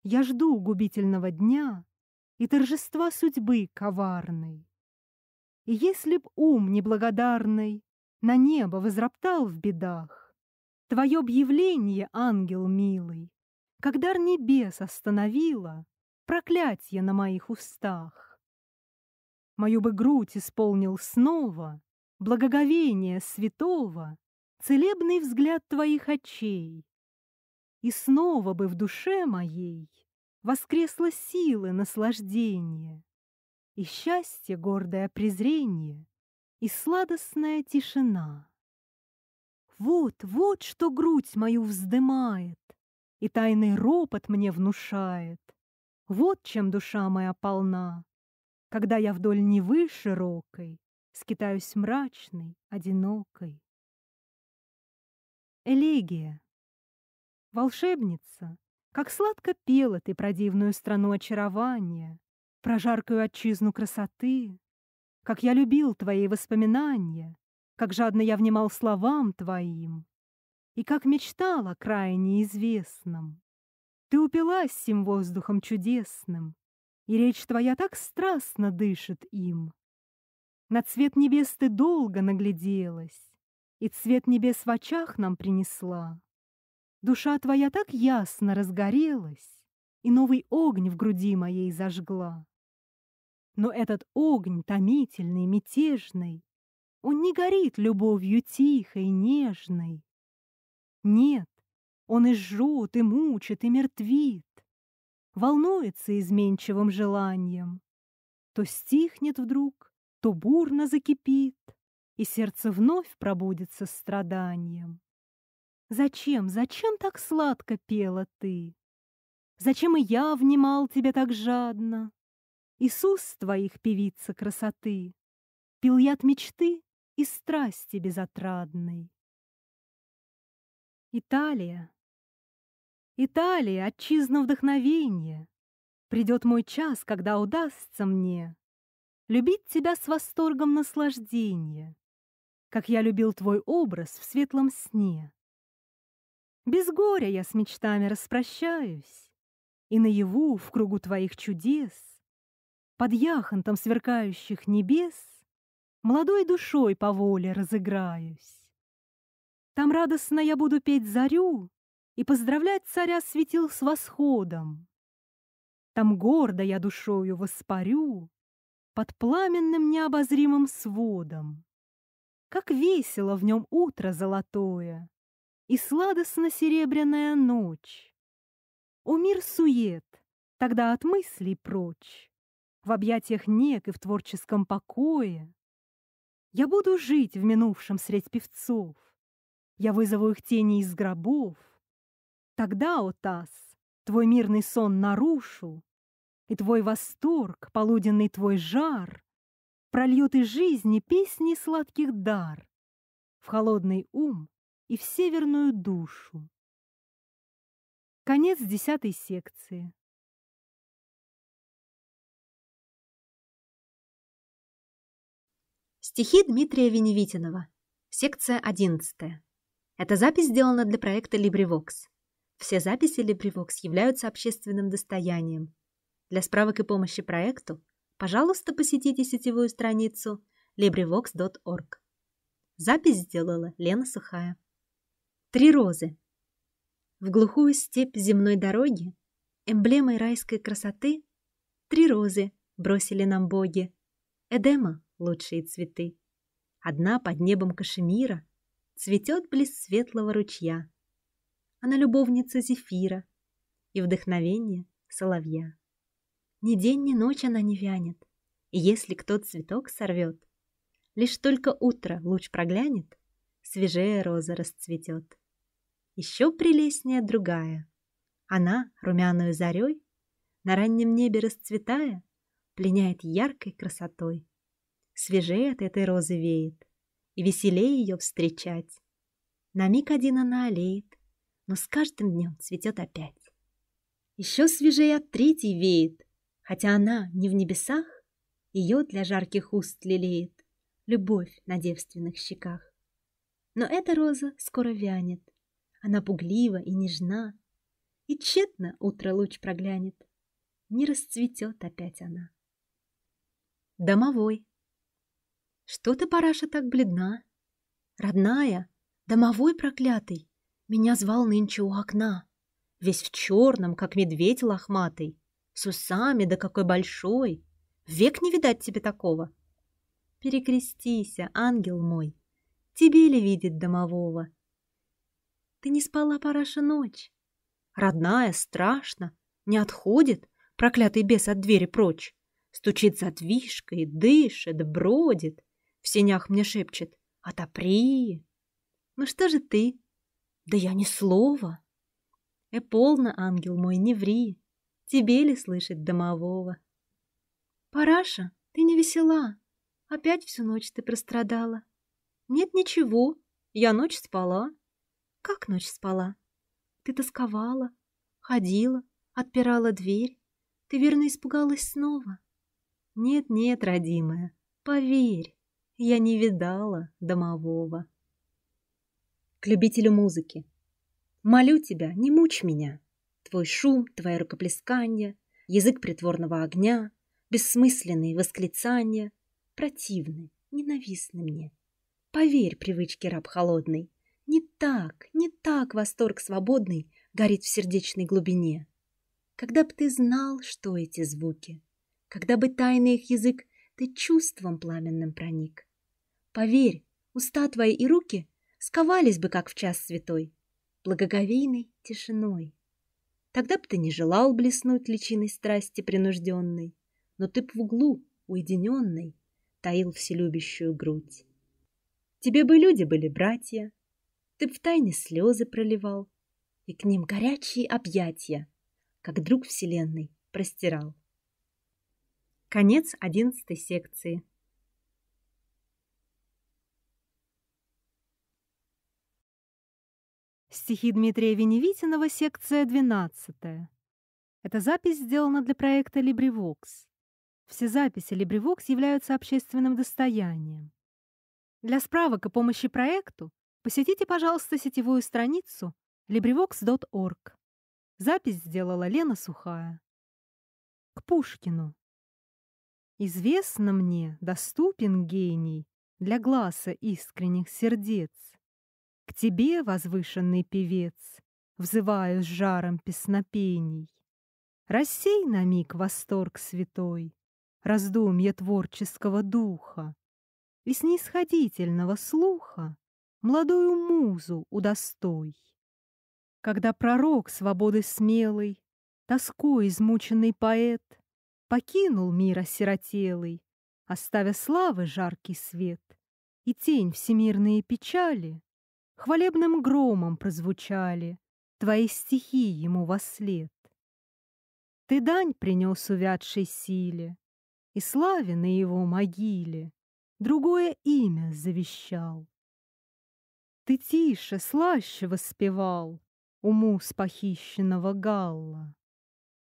Я жду губительного дня И торжества судьбы коварной. И если б ум неблагодарный На небо возроптал в бедах, Твое объявление, ангел милый, когда дар небес остановило Проклятье на моих устах. Мою бы грудь исполнил снова Благоговение святого, Целебный взгляд твоих очей, И снова бы в душе моей Воскресла силы наслаждения и счастье гордое презрение, и сладостная тишина. Вот, вот что грудь мою вздымает, и тайный ропот мне внушает. Вот чем душа моя полна, когда я вдоль Невы широкой скитаюсь мрачной, одинокой. Элегия. Волшебница, как сладко пела ты про дивную страну очарования, про жаркую отчизну красоты, как я любил твои воспоминания, как жадно я внимал словам твоим и как мечтал о крае неизвестном. Ты упилась сим воздухом чудесным, и речь твоя так страстно дышит им. На цвет небес ты долго нагляделась, и цвет небес в очах нам принесла. Душа твоя так ясно разгорелась, и новый огонь в груди моей зажгла. Но этот огонь томительный, мятежный, Он не горит любовью тихой, нежной. Нет, он и жжет, и мучит, и мертвит, Волнуется изменчивым желанием. То стихнет вдруг, то бурно закипит, И сердце вновь пробудется страданием. Зачем, зачем так сладко пела ты? Зачем и я внимал тебе так жадно? Иисус твоих певица красоты, Пил яд мечты и страсти безотрадной. Италия, Италия, отчизна вдохновения, Придет мой час, когда удастся мне Любить тебя с восторгом наслаждения, Как я любил твой образ в светлом сне. Без горя я с мечтами распрощаюсь, И наяву в кругу твоих чудес под яхонтом сверкающих небес Молодой душой по воле разыграюсь. Там радостно я буду петь зарю И поздравлять царя светил с восходом. Там гордо я душою воспарю Под пламенным необозримым сводом. Как весело в нем утро золотое И сладостно-серебряная ночь. О, мир сует, тогда от мыслей прочь в объятиях нек и в творческом покое. Я буду жить в минувшем средь певцов. Я вызову их тени из гробов. Тогда, о Таз, твой мирный сон нарушу, И твой восторг, полуденный твой жар, Прольет из жизни песни сладких дар В холодный ум и в северную душу. Конец десятой секции. Стихи Дмитрия Веневитинова. Секция 11. Эта запись сделана для проекта LibriVox. Все записи LibriVox являются общественным достоянием. Для справок и помощи проекту, пожалуйста, посетите сетевую страницу LibriVox.org. Запись сделала Лена Сухая. Три розы. В глухую степь земной дороги, эмблемой райской красоты, три розы бросили нам боги – Эдема – лучшие цветы. Одна под небом кашемира цветет близ светлого ручья. Она любовница зефира и вдохновение соловья. Ни день, ни ночь она не вянет, и если кто цветок сорвет, лишь только утро луч проглянет, свежая роза расцветет. Еще прелестнее другая. Она, румяную зарей, на раннем небе расцветая, пленяет яркой красотой. Свежее от этой розы веет, и веселее ее встречать. На миг один она олеет, но с каждым днем цветет опять. Еще свежее от третьей веет, хотя она не в небесах, ее для жарких уст лелеет любовь на девственных щеках. Но эта роза скоро вянет, она пуглива и нежна, и тщетно утро луч проглянет, не расцветет опять она. Домовой. Что ты, параша, так бледна? Родная, домовой проклятый, меня звал нынче у окна. Весь в черном, как медведь лохматый, с усами, да какой большой. Век не видать тебе такого. Перекрестися, ангел мой, тебе ли видеть домового? Ты не спала, параша, ночь. Родная, страшно, не отходит, проклятый бес от двери прочь. Стучит за задвижкой, дышит, бродит. В сенях мне шепчет «Отопри!» «Ну что же ты?» «Да я ни слова!» «Э, полно, ангел мой, не ври! Тебе ли слышать домового?» «Параша, ты не весела! Опять всю ночь ты прострадала!» «Нет ничего, я ночь спала!» «Как ночь спала? Ты тосковала, ходила, отпирала дверь, ты верно испугалась снова!» Нет-нет, родимая, поверь, я не видала домового. К любителю музыки. Молю тебя, не мучь меня. Твой шум, твое рукоплескание, язык притворного огня, бессмысленные восклицания, противны, ненавистны мне. Поверь привычке раб холодный, не так, не так восторг свободный горит в сердечной глубине. Когда б ты знал, что эти звуки — когда бы тайный их язык ты чувством пламенным проник. Поверь, уста твои и руки сковались бы, как в час святой, благоговейной тишиной. Тогда б ты не желал блеснуть личиной страсти принужденной, но ты б в углу, уединенной, таил вселюбящую грудь. Тебе бы люди были братья, ты б тайне слезы проливал, и к ним горячие объятия, как друг вселенной, простирал. Конец одиннадцатой секции. Стихи Дмитрия Веневитинова, секция 12. Эта запись сделана для проекта LibriVox. Все записи LibriVox являются общественным достоянием. Для справок и помощи проекту посетите, пожалуйста, сетевую страницу LibriVox.org. Запись сделала Лена Сухая. К Пушкину. Известно мне, доступен гений для глаза искренних сердец. К тебе, возвышенный певец, взываю с жаром песнопений. Рассей на миг восторг святой, раздумье творческого духа и снисходительного слуха молодую музу удостой. Когда пророк свободы смелый, тоской измученный поэт — покинул мир осиротелый, оставя славы жаркий свет и тень всемирные печали, хвалебным громом прозвучали твои стихи ему во след. Ты дань принес увядшей силе, и славе на его могиле другое имя завещал. Ты тише, слаще воспевал уму с похищенного галла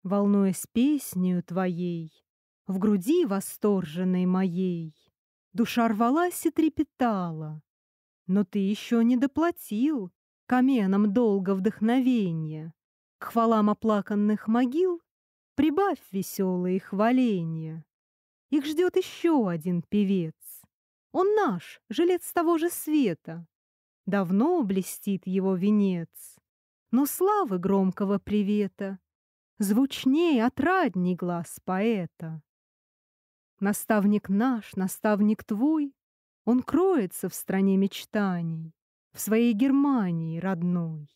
волнуясь песнею твоей, В груди восторженной моей. Душа рвалась и трепетала, но ты еще не доплатил Каменам долго вдохновения. К хвалам оплаканных могил Прибавь веселые хваления. Их ждет еще один певец. Он наш, жилец того же света. Давно блестит его венец, Но славы громкого привета звучней, отрадней глаз поэта. Наставник наш, наставник твой, он кроется в стране мечтаний, в своей Германии родной.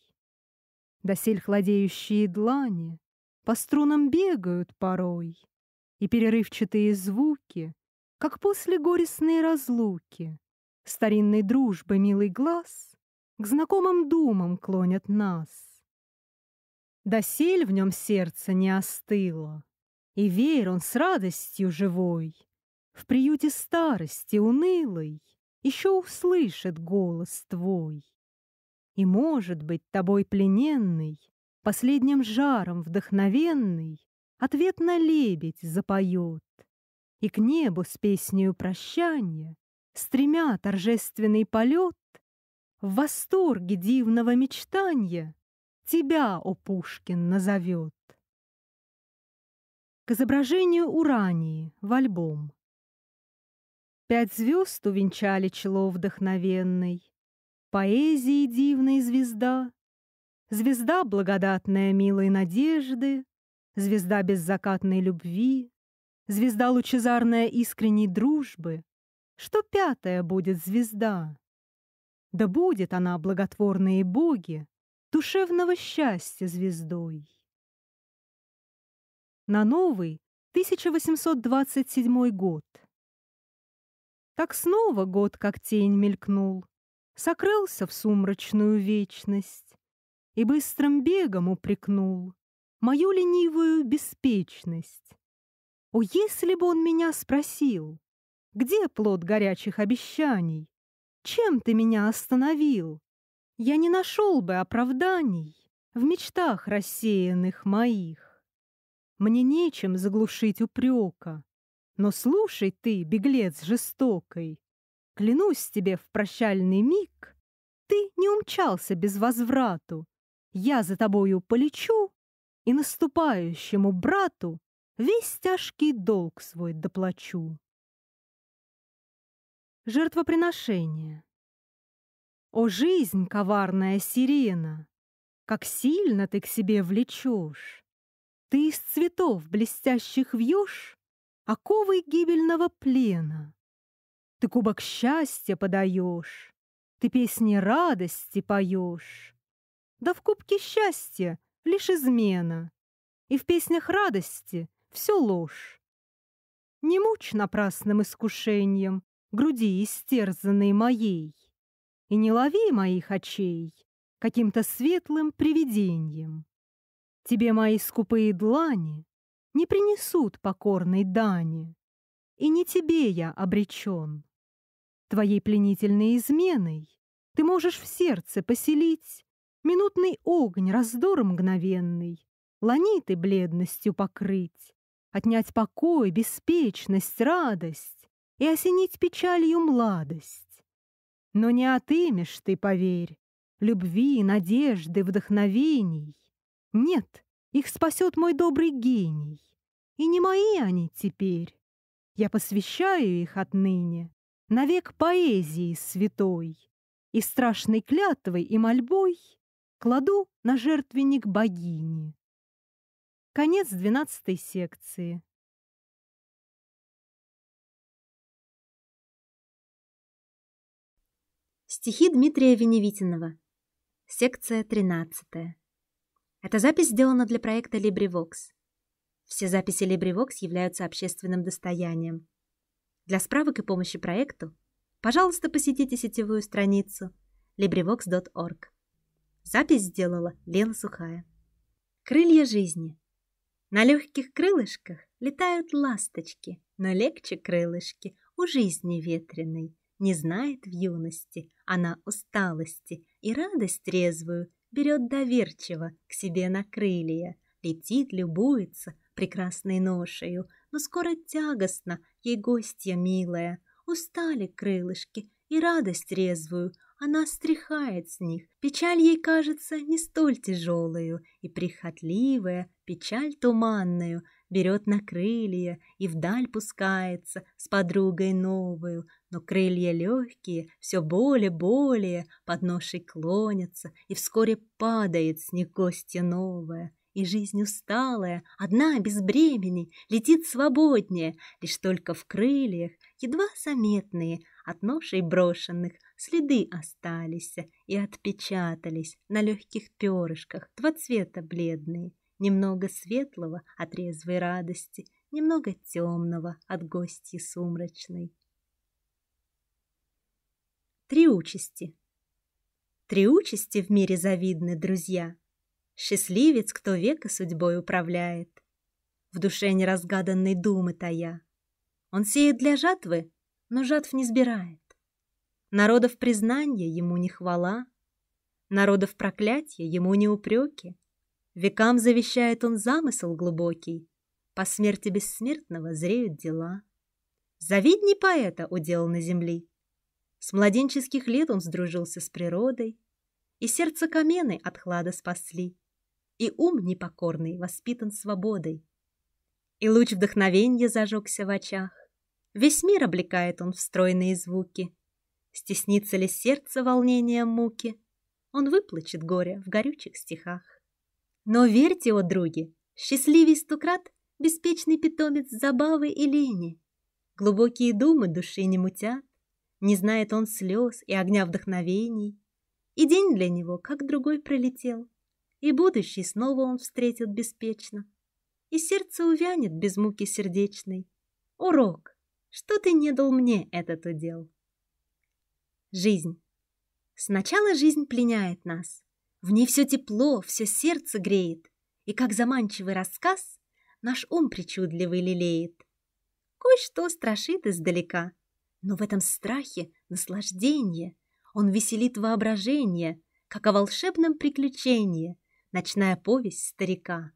Досель хладеющие длани по струнам бегают порой, и перерывчатые звуки, как после горестной разлуки, старинной дружбы милый глаз к знакомым думам клонят нас досель в нем сердце не остыло. И веер он с радостью живой, в приюте старости унылый еще услышит голос твой. И, может быть, тобой плененный, последним жаром вдохновенный, ответ на лебедь запоет. И к небу с песнею прощания, стремя торжественный полет, в восторге дивного мечтания, тебя, о Пушкин, назовет. К изображению Урании в альбом. Пять звезд увенчали чело вдохновенной, Поэзии дивная звезда, Звезда благодатная милой надежды, Звезда беззакатной любви, Звезда лучезарная искренней дружбы, Что пятая будет звезда? Да будет она благотворные боги, душевного счастья звездой. На новый 1827 год. Так снова год, как тень мелькнул, Сокрылся в сумрачную вечность И быстрым бегом упрекнул Мою ленивую беспечность. О, если бы он меня спросил, Где плод горячих обещаний? Чем ты меня остановил? я не нашел бы оправданий в мечтах рассеянных моих. Мне нечем заглушить упрека, но слушай ты, беглец жестокой, клянусь тебе в прощальный миг, ты не умчался без возврату. Я за тобою полечу и наступающему брату весь тяжкий долг свой доплачу. Жертвоприношение о, жизнь, коварная сирена, Как сильно ты к себе влечешь! Ты из цветов блестящих вьешь Оковы гибельного плена. Ты кубок счастья подаешь, Ты песни радости поешь. Да в кубке счастья лишь измена, И в песнях радости все ложь. Не мучь напрасным искушением Груди истерзанной моей и не лови моих очей каким-то светлым привидением. Тебе мои скупые длани не принесут покорной дани, и не тебе я обречен. Твоей пленительной изменой ты можешь в сердце поселить минутный огонь раздором мгновенный, ланиты бледностью покрыть, отнять покой, беспечность, радость и осенить печалью младость. Но не отымешь ты, поверь, любви, надежды, вдохновений. Нет, их спасет мой добрый гений. И не мои они теперь. Я посвящаю их отныне навек поэзии святой. И страшной клятвой и мольбой кладу на жертвенник богини. Конец двенадцатой секции. Стихи Дмитрия Веневитиного. Секция 13. Эта запись сделана для проекта LibriVox. Все записи LibriVox являются общественным достоянием. Для справок и помощи проекту, пожалуйста, посетите сетевую страницу LibriVox.org. Запись сделала Лена Сухая. Крылья жизни. На легких крылышках летают ласточки, но легче крылышки у жизни ветреной – не знает в юности, она усталости и радость трезвую берет доверчиво к себе на крылья, летит, любуется прекрасной ношею, но скоро тягостно ей гостья милая, устали крылышки и радость резвую она стряхает с них. Печаль ей кажется не столь тяжелую и прихотливая, печаль туманную — берет на крылья и вдаль пускается с подругой новую, но крылья легкие, все более-более под ношей клонятся, и вскоре падает с негостья новая. И жизнь усталая, одна без бремени, летит свободнее, лишь только в крыльях, едва заметные, от ношей брошенных, следы остались и отпечатались на легких перышках, два цвета бледные. Немного светлого от резвой радости, немного темного от гости сумрачной. Три участи. Три участи в мире завидны, друзья. Счастливец, кто века судьбой управляет. В душе неразгаданной думы тая. Он сеет для жатвы, но жатв не сбирает. Народов признания ему не хвала, Народов проклятия ему не упреки. Векам завещает он замысел глубокий. По смерти бессмертного зреют дела. Завидни поэта удел на земли. С младенческих лет он сдружился с природой, И сердце камены от хлада спасли, И ум непокорный воспитан свободой. И луч вдохновения зажегся в очах, Весь мир облекает он в стройные звуки. Стеснится ли сердце волнением муки, Он выплачет горе в горючих стихах. Но верьте, о други, счастливей стократ беспечный питомец забавы и лени. Глубокие думы души не мутят, не знает он слез и огня вдохновений. И день для него, как другой, пролетел, и будущий снова он встретит беспечно. И сердце увянет без муки сердечной. Урок, что ты не дал мне этот удел? Жизнь. Сначала жизнь пленяет нас — в ней все тепло, все сердце греет, и, как заманчивый рассказ, наш ум причудливый лелеет. Кое-что страшит издалека, но в этом страхе наслаждение, он веселит воображение, как о волшебном приключении, ночная повесть старика.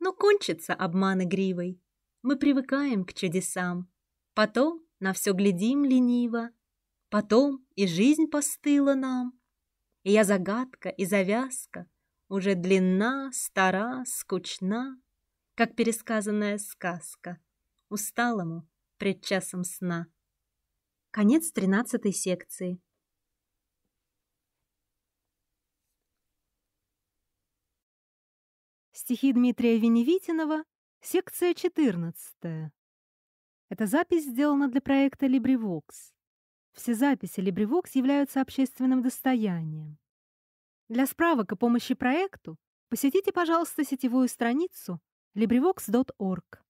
Но кончится обман игривый, мы привыкаем к чудесам, потом на все глядим лениво, потом и жизнь постыла нам я загадка и завязка, уже длинна, стара, скучна, как пересказанная сказка, усталому пред часом сна. Конец тринадцатой секции. Стихи Дмитрия Веневитинова, секция 14. Эта запись сделана для проекта LibriVox. Все записи LibriVox являются общественным достоянием. Для справок и помощи проекту посетите, пожалуйста, сетевую страницу LibriVox.org.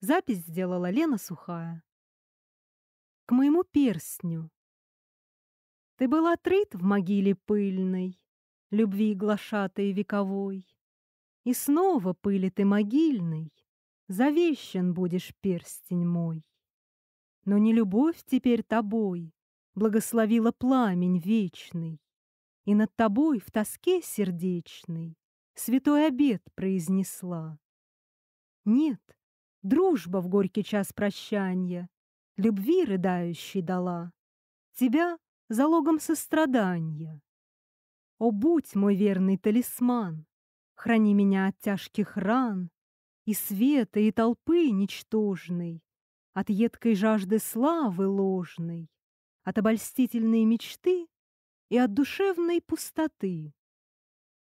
Запись сделала Лена Сухая. К моему перстню. Ты был отрыт в могиле пыльной, Любви глашатой вековой. И снова пыли ты могильной, Завещен будешь перстень мой. Но не любовь теперь тобой Благословила пламень вечный, И над тобой в тоске сердечной Святой обед произнесла. Нет, дружба в горький час прощания Любви рыдающей дала, Тебя залогом сострадания. О, будь мой верный талисман, Храни меня от тяжких ран, И света, и толпы ничтожной, От едкой жажды славы ложной, от обольстительной мечты и от душевной пустоты.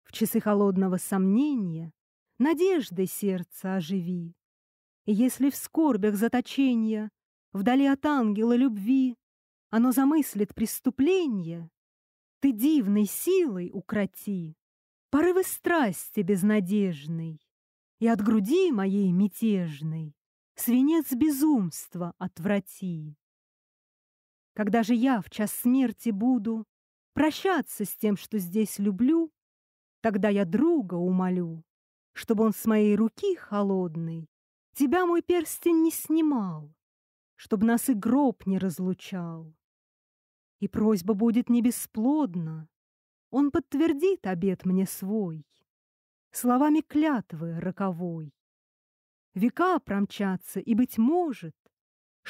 В часы холодного сомнения надежды сердца оживи. И если в скорбях заточения, вдали от ангела любви, оно замыслит преступление, ты дивной силой укроти порывы страсти безнадежной и от груди моей мятежной свинец безумства отврати. Когда же я в час смерти буду прощаться с тем, что здесь люблю, тогда я друга умолю, чтобы он с моей руки холодной тебя мой перстень не снимал, чтобы нас и гроб не разлучал. И просьба будет не бесплодна, он подтвердит обет мне свой, словами клятвы роковой. Века промчатся, и, быть может,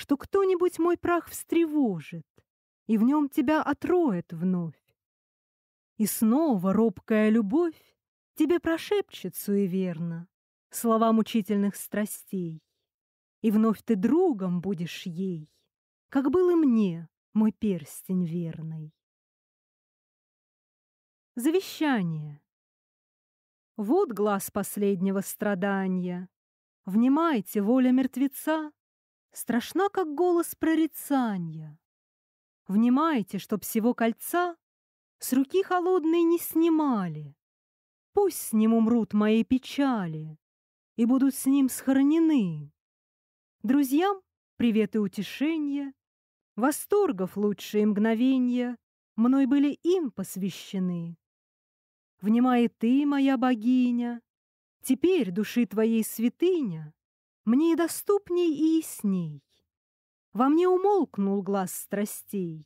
что кто-нибудь мой прах встревожит и в нем тебя отроет вновь. И снова робкая любовь тебе прошепчет суеверно слова мучительных страстей, и вновь ты другом будешь ей, как был и мне мой перстень верный. Завещание. Вот глаз последнего страдания. Внимайте, воля мертвеца страшна, как голос прорицания. Внимайте, чтоб всего кольца с руки холодной не снимали. Пусть с ним умрут мои печали и будут с ним схоронены. Друзьям привет и утешение, восторгов лучшие мгновения мной были им посвящены. Внимай ты, моя богиня, теперь души твоей святыня мне и доступней, и ясней. Во мне умолкнул глаз страстей,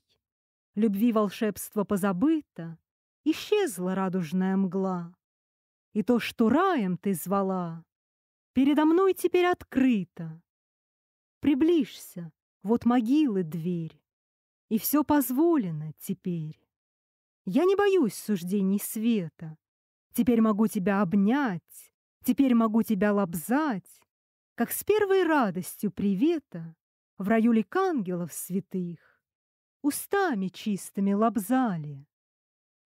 любви волшебство позабыто, исчезла радужная мгла. И то, что раем ты звала, передо мной теперь открыто. Приближься, вот могилы дверь, и все позволено теперь. Я не боюсь суждений света, теперь могу тебя обнять, теперь могу тебя лобзать, как с первой радостью привета в раю ликангелов святых, устами чистыми лобзали,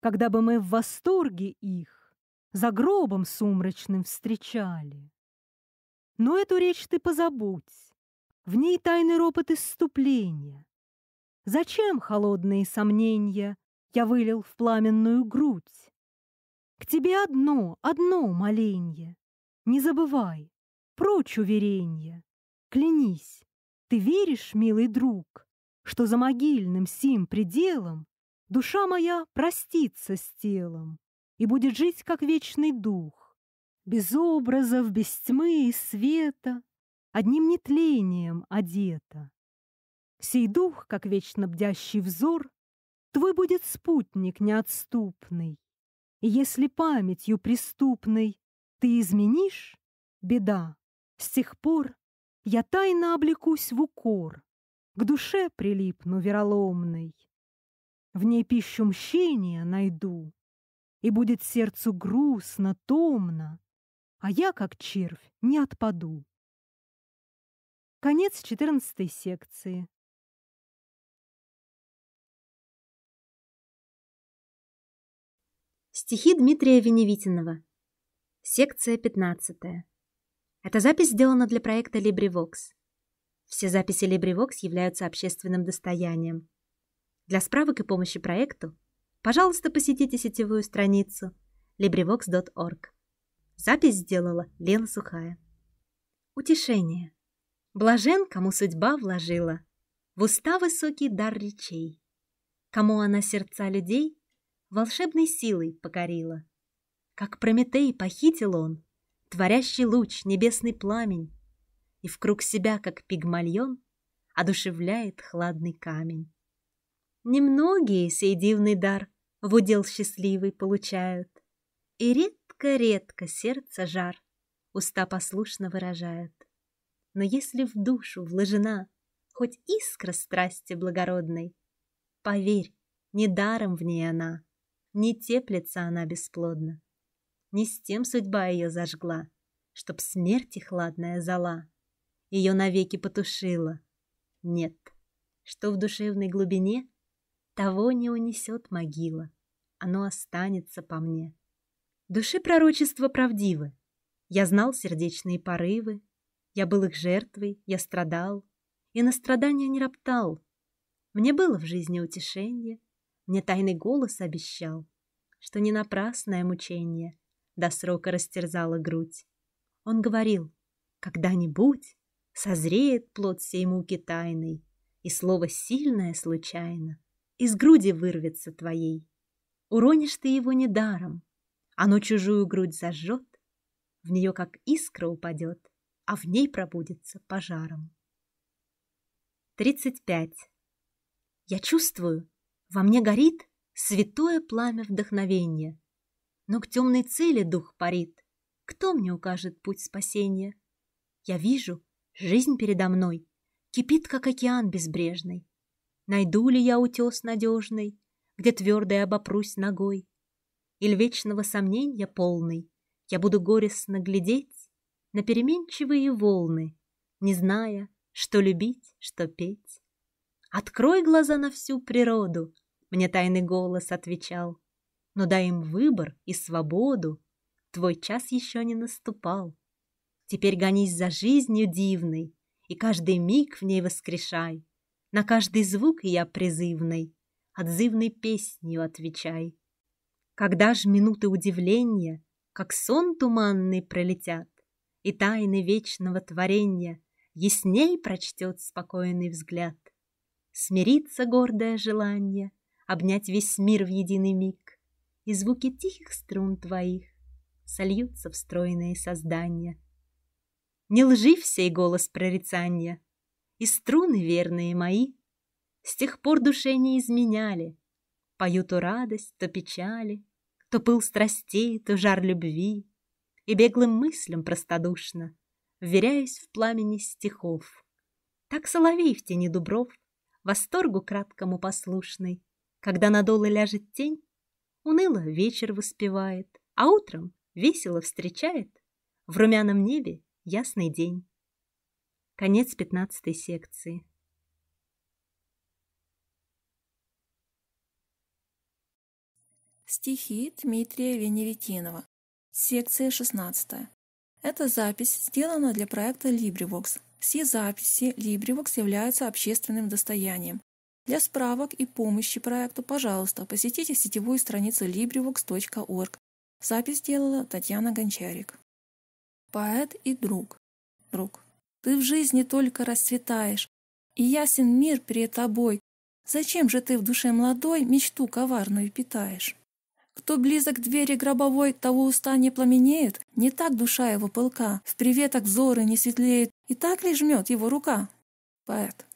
когда бы мы в восторге их за гробом сумрачным встречали. Но эту речь ты позабудь, в ней тайный ропот исступления. Зачем холодные сомнения я вылил в пламенную грудь? К тебе одно, одно моленье, не забывай, Прочь уверенья, клянись, ты веришь, милый друг, Что за могильным сим пределом Душа моя простится с телом И будет жить, как вечный дух, Без образов, без тьмы и света, Одним нетлением одета. Сей дух, как вечно бдящий взор, Твой будет спутник неотступный. И если памятью преступной Ты изменишь, беда с тех пор я тайно облекусь в укор, К душе прилипну вероломной. В ней пищу мщения найду, И будет сердцу грустно, томно, А я, как червь, не отпаду. Конец четырнадцатой секции. Стихи Дмитрия Веневитинова. Секция пятнадцатая. Эта запись сделана для проекта LibriVox. Все записи LibriVox являются общественным достоянием. Для справок и помощи проекту, пожалуйста, посетите сетевую страницу LibriVox.org. Запись сделала Лена Сухая. Утешение. Блажен, кому судьба вложила в уста высокий дар речей, кому она сердца людей волшебной силой покорила. Как Прометей похитил он творящий луч, небесный пламень, И в круг себя, как пигмальон, одушевляет хладный камень. Немногие сей дивный дар в удел счастливый получают, И редко-редко сердце жар уста послушно выражают. Но если в душу вложена хоть искра страсти благородной, Поверь, не даром в ней она, не теплится она бесплодно. Не с тем судьба ее зажгла, Чтоб смерти хладная зала Ее навеки потушила. Нет, что в душевной глубине Того не унесет могила, Оно останется по мне. Души пророчества правдивы. Я знал сердечные порывы, Я был их жертвой, я страдал, И на страдания не роптал. Мне было в жизни утешение, Мне тайный голос обещал, Что не напрасное мучение — до срока растерзала грудь. Он говорил, когда-нибудь созреет плод сей муки тайной, и слово сильное случайно из груди вырвется твоей. Уронишь ты его недаром, оно чужую грудь зажжет, в нее как искра упадет, а в ней пробудется пожаром. 35. Я чувствую, во мне горит святое пламя вдохновения — но к темной цели дух парит. Кто мне укажет путь спасения? Я вижу, жизнь передо мной кипит, как океан безбрежный. Найду ли я утес надежный, где твердой обопрусь ногой? Или вечного сомнения полный, я буду горестно глядеть на переменчивые волны, не зная, что любить, что петь. Открой глаза на всю природу, мне тайный голос отвечал но дай им выбор и свободу. Твой час еще не наступал. Теперь гонись за жизнью дивной, и каждый миг в ней воскрешай. На каждый звук я призывной, отзывной песнью отвечай. Когда ж минуты удивления, как сон туманный пролетят, и тайны вечного творения ясней прочтет спокойный взгляд. Смирится гордое желание обнять весь мир в единый миг, и звуки тихих струн твоих сольются в стройные создания. Не лжи всей голос прорицания, и струны верные мои с тех пор душе не изменяли, пою то радость, то печали, то пыл страстей, то жар любви, и беглым мыслям простодушно вверяюсь в пламени стихов. Так соловей в тени дубров, восторгу краткому послушный, когда на долы ляжет тень, уныло вечер воспевает, а утром весело встречает в румяном небе ясный день. Конец пятнадцатой секции. Стихи Дмитрия Венеретинова. Секция 16. Эта запись сделана для проекта LibriVox. Все записи LibriVox являются общественным достоянием. Для справок и помощи проекту, пожалуйста, посетите сетевую страницу LibriVox.org. Запись сделала Татьяна Гончарик. Поэт и друг. Друг. Ты в жизни только расцветаешь, и ясен мир перед тобой. Зачем же ты в душе молодой мечту коварную питаешь? Кто близок к двери гробовой, того уста не пламенеет, не так душа его пылка, в приветок взоры не светлеет, и так ли жмет его рука? Поэт.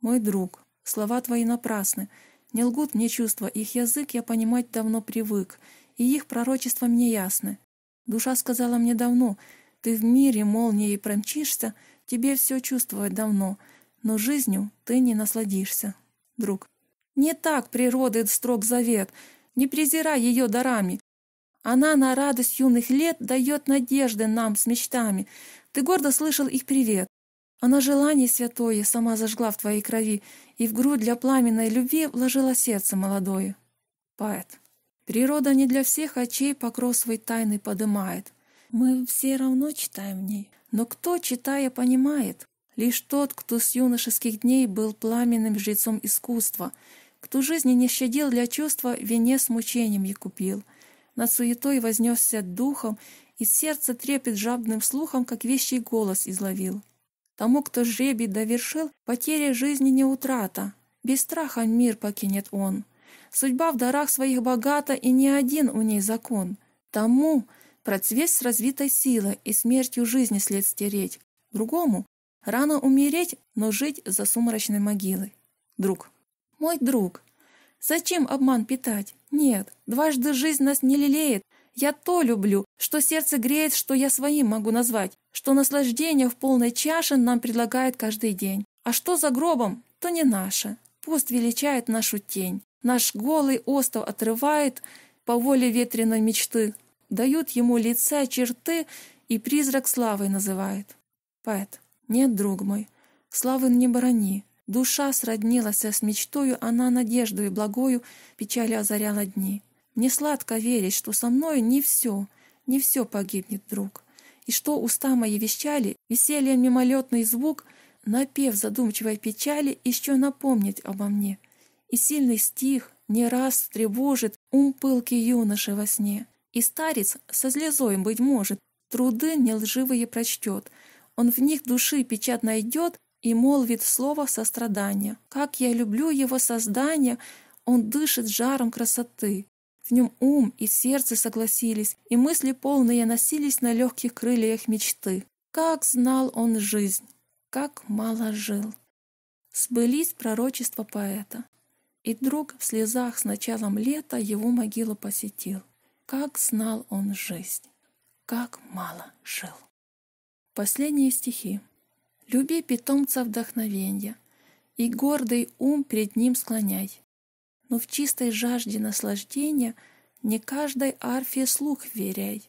Мой друг, Слова твои напрасны. Не лгут мне чувства, их язык я понимать давно привык, и их пророчества мне ясны. Душа сказала мне давно, ты в мире молнией промчишься, тебе все чувствовать давно, но жизнью ты не насладишься. Друг. Не так природы строг завет, не презирай ее дарами. Она на радость юных лет дает надежды нам с мечтами. Ты гордо слышал их привет. Она желание святое сама зажгла в твоей крови, и в грудь для пламенной любви вложила сердце молодое. Поэт. Природа не для всех очей покров свой тайны подымает. Мы все равно читаем в ней, но кто, читая, понимает? Лишь тот, кто с юношеских дней был пламенным жрецом искусства, кто жизни не щадил для чувства, с мучением и купил. Над суетой вознесся духом, и сердце трепет жабным слухом, как вещий голос изловил. Тому, кто жребий довершил, потеря жизни не утрата. Без страха мир покинет он. Судьба в дарах своих богата, и не один у ней закон. Тому процветь с развитой силой и смертью жизни след стереть. Другому рано умереть, но жить за сумрачной могилой. Друг. Мой друг. Зачем обман питать? Нет, дважды жизнь нас не лелеет, я то люблю, что сердце греет, что я своим могу назвать, что наслаждение в полной чаше нам предлагает каждый день. А что за гробом, то не наше. Пусть величает нашу тень. Наш голый остров отрывает по воле ветреной мечты. Дают ему лице, черты и призрак славой называет. Поэт. Нет, друг мой, славы не брони. Душа сроднилась с мечтою, она надеждою благою печали озаряла дни. Мне сладко верить, что со мной не все, не все погибнет друг, И что уста мои вещали, веселье мимолетный звук, напев задумчивой печали, еще напомнить обо мне. И сильный стих не раз тревожит ум пылки юноши во сне. И старец со слезой, быть может, труды не лживые прочтет. Он в них души печат найдет и молвит слово сострадания. Как я люблю его создание, он дышит жаром красоты. В нем ум и сердце согласились, и мысли полные носились на легких крыльях мечты. Как знал он жизнь, как мало жил. Сбылись пророчества поэта. И друг в слезах с началом лета его могила посетил. Как знал он жизнь, как мало жил. Последние стихи. «Люби питомца вдохновенья, и гордый ум пред ним склоняй, но в чистой жажде наслаждения не каждой арфе слух веряй.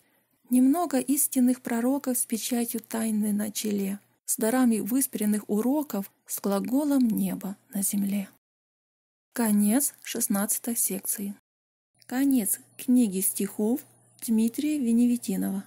Немного истинных пророков с печатью тайны на челе, с дарами выспренных уроков, с глаголом неба на земле. Конец 16 секции. Конец книги стихов Дмитрия Веневитинова.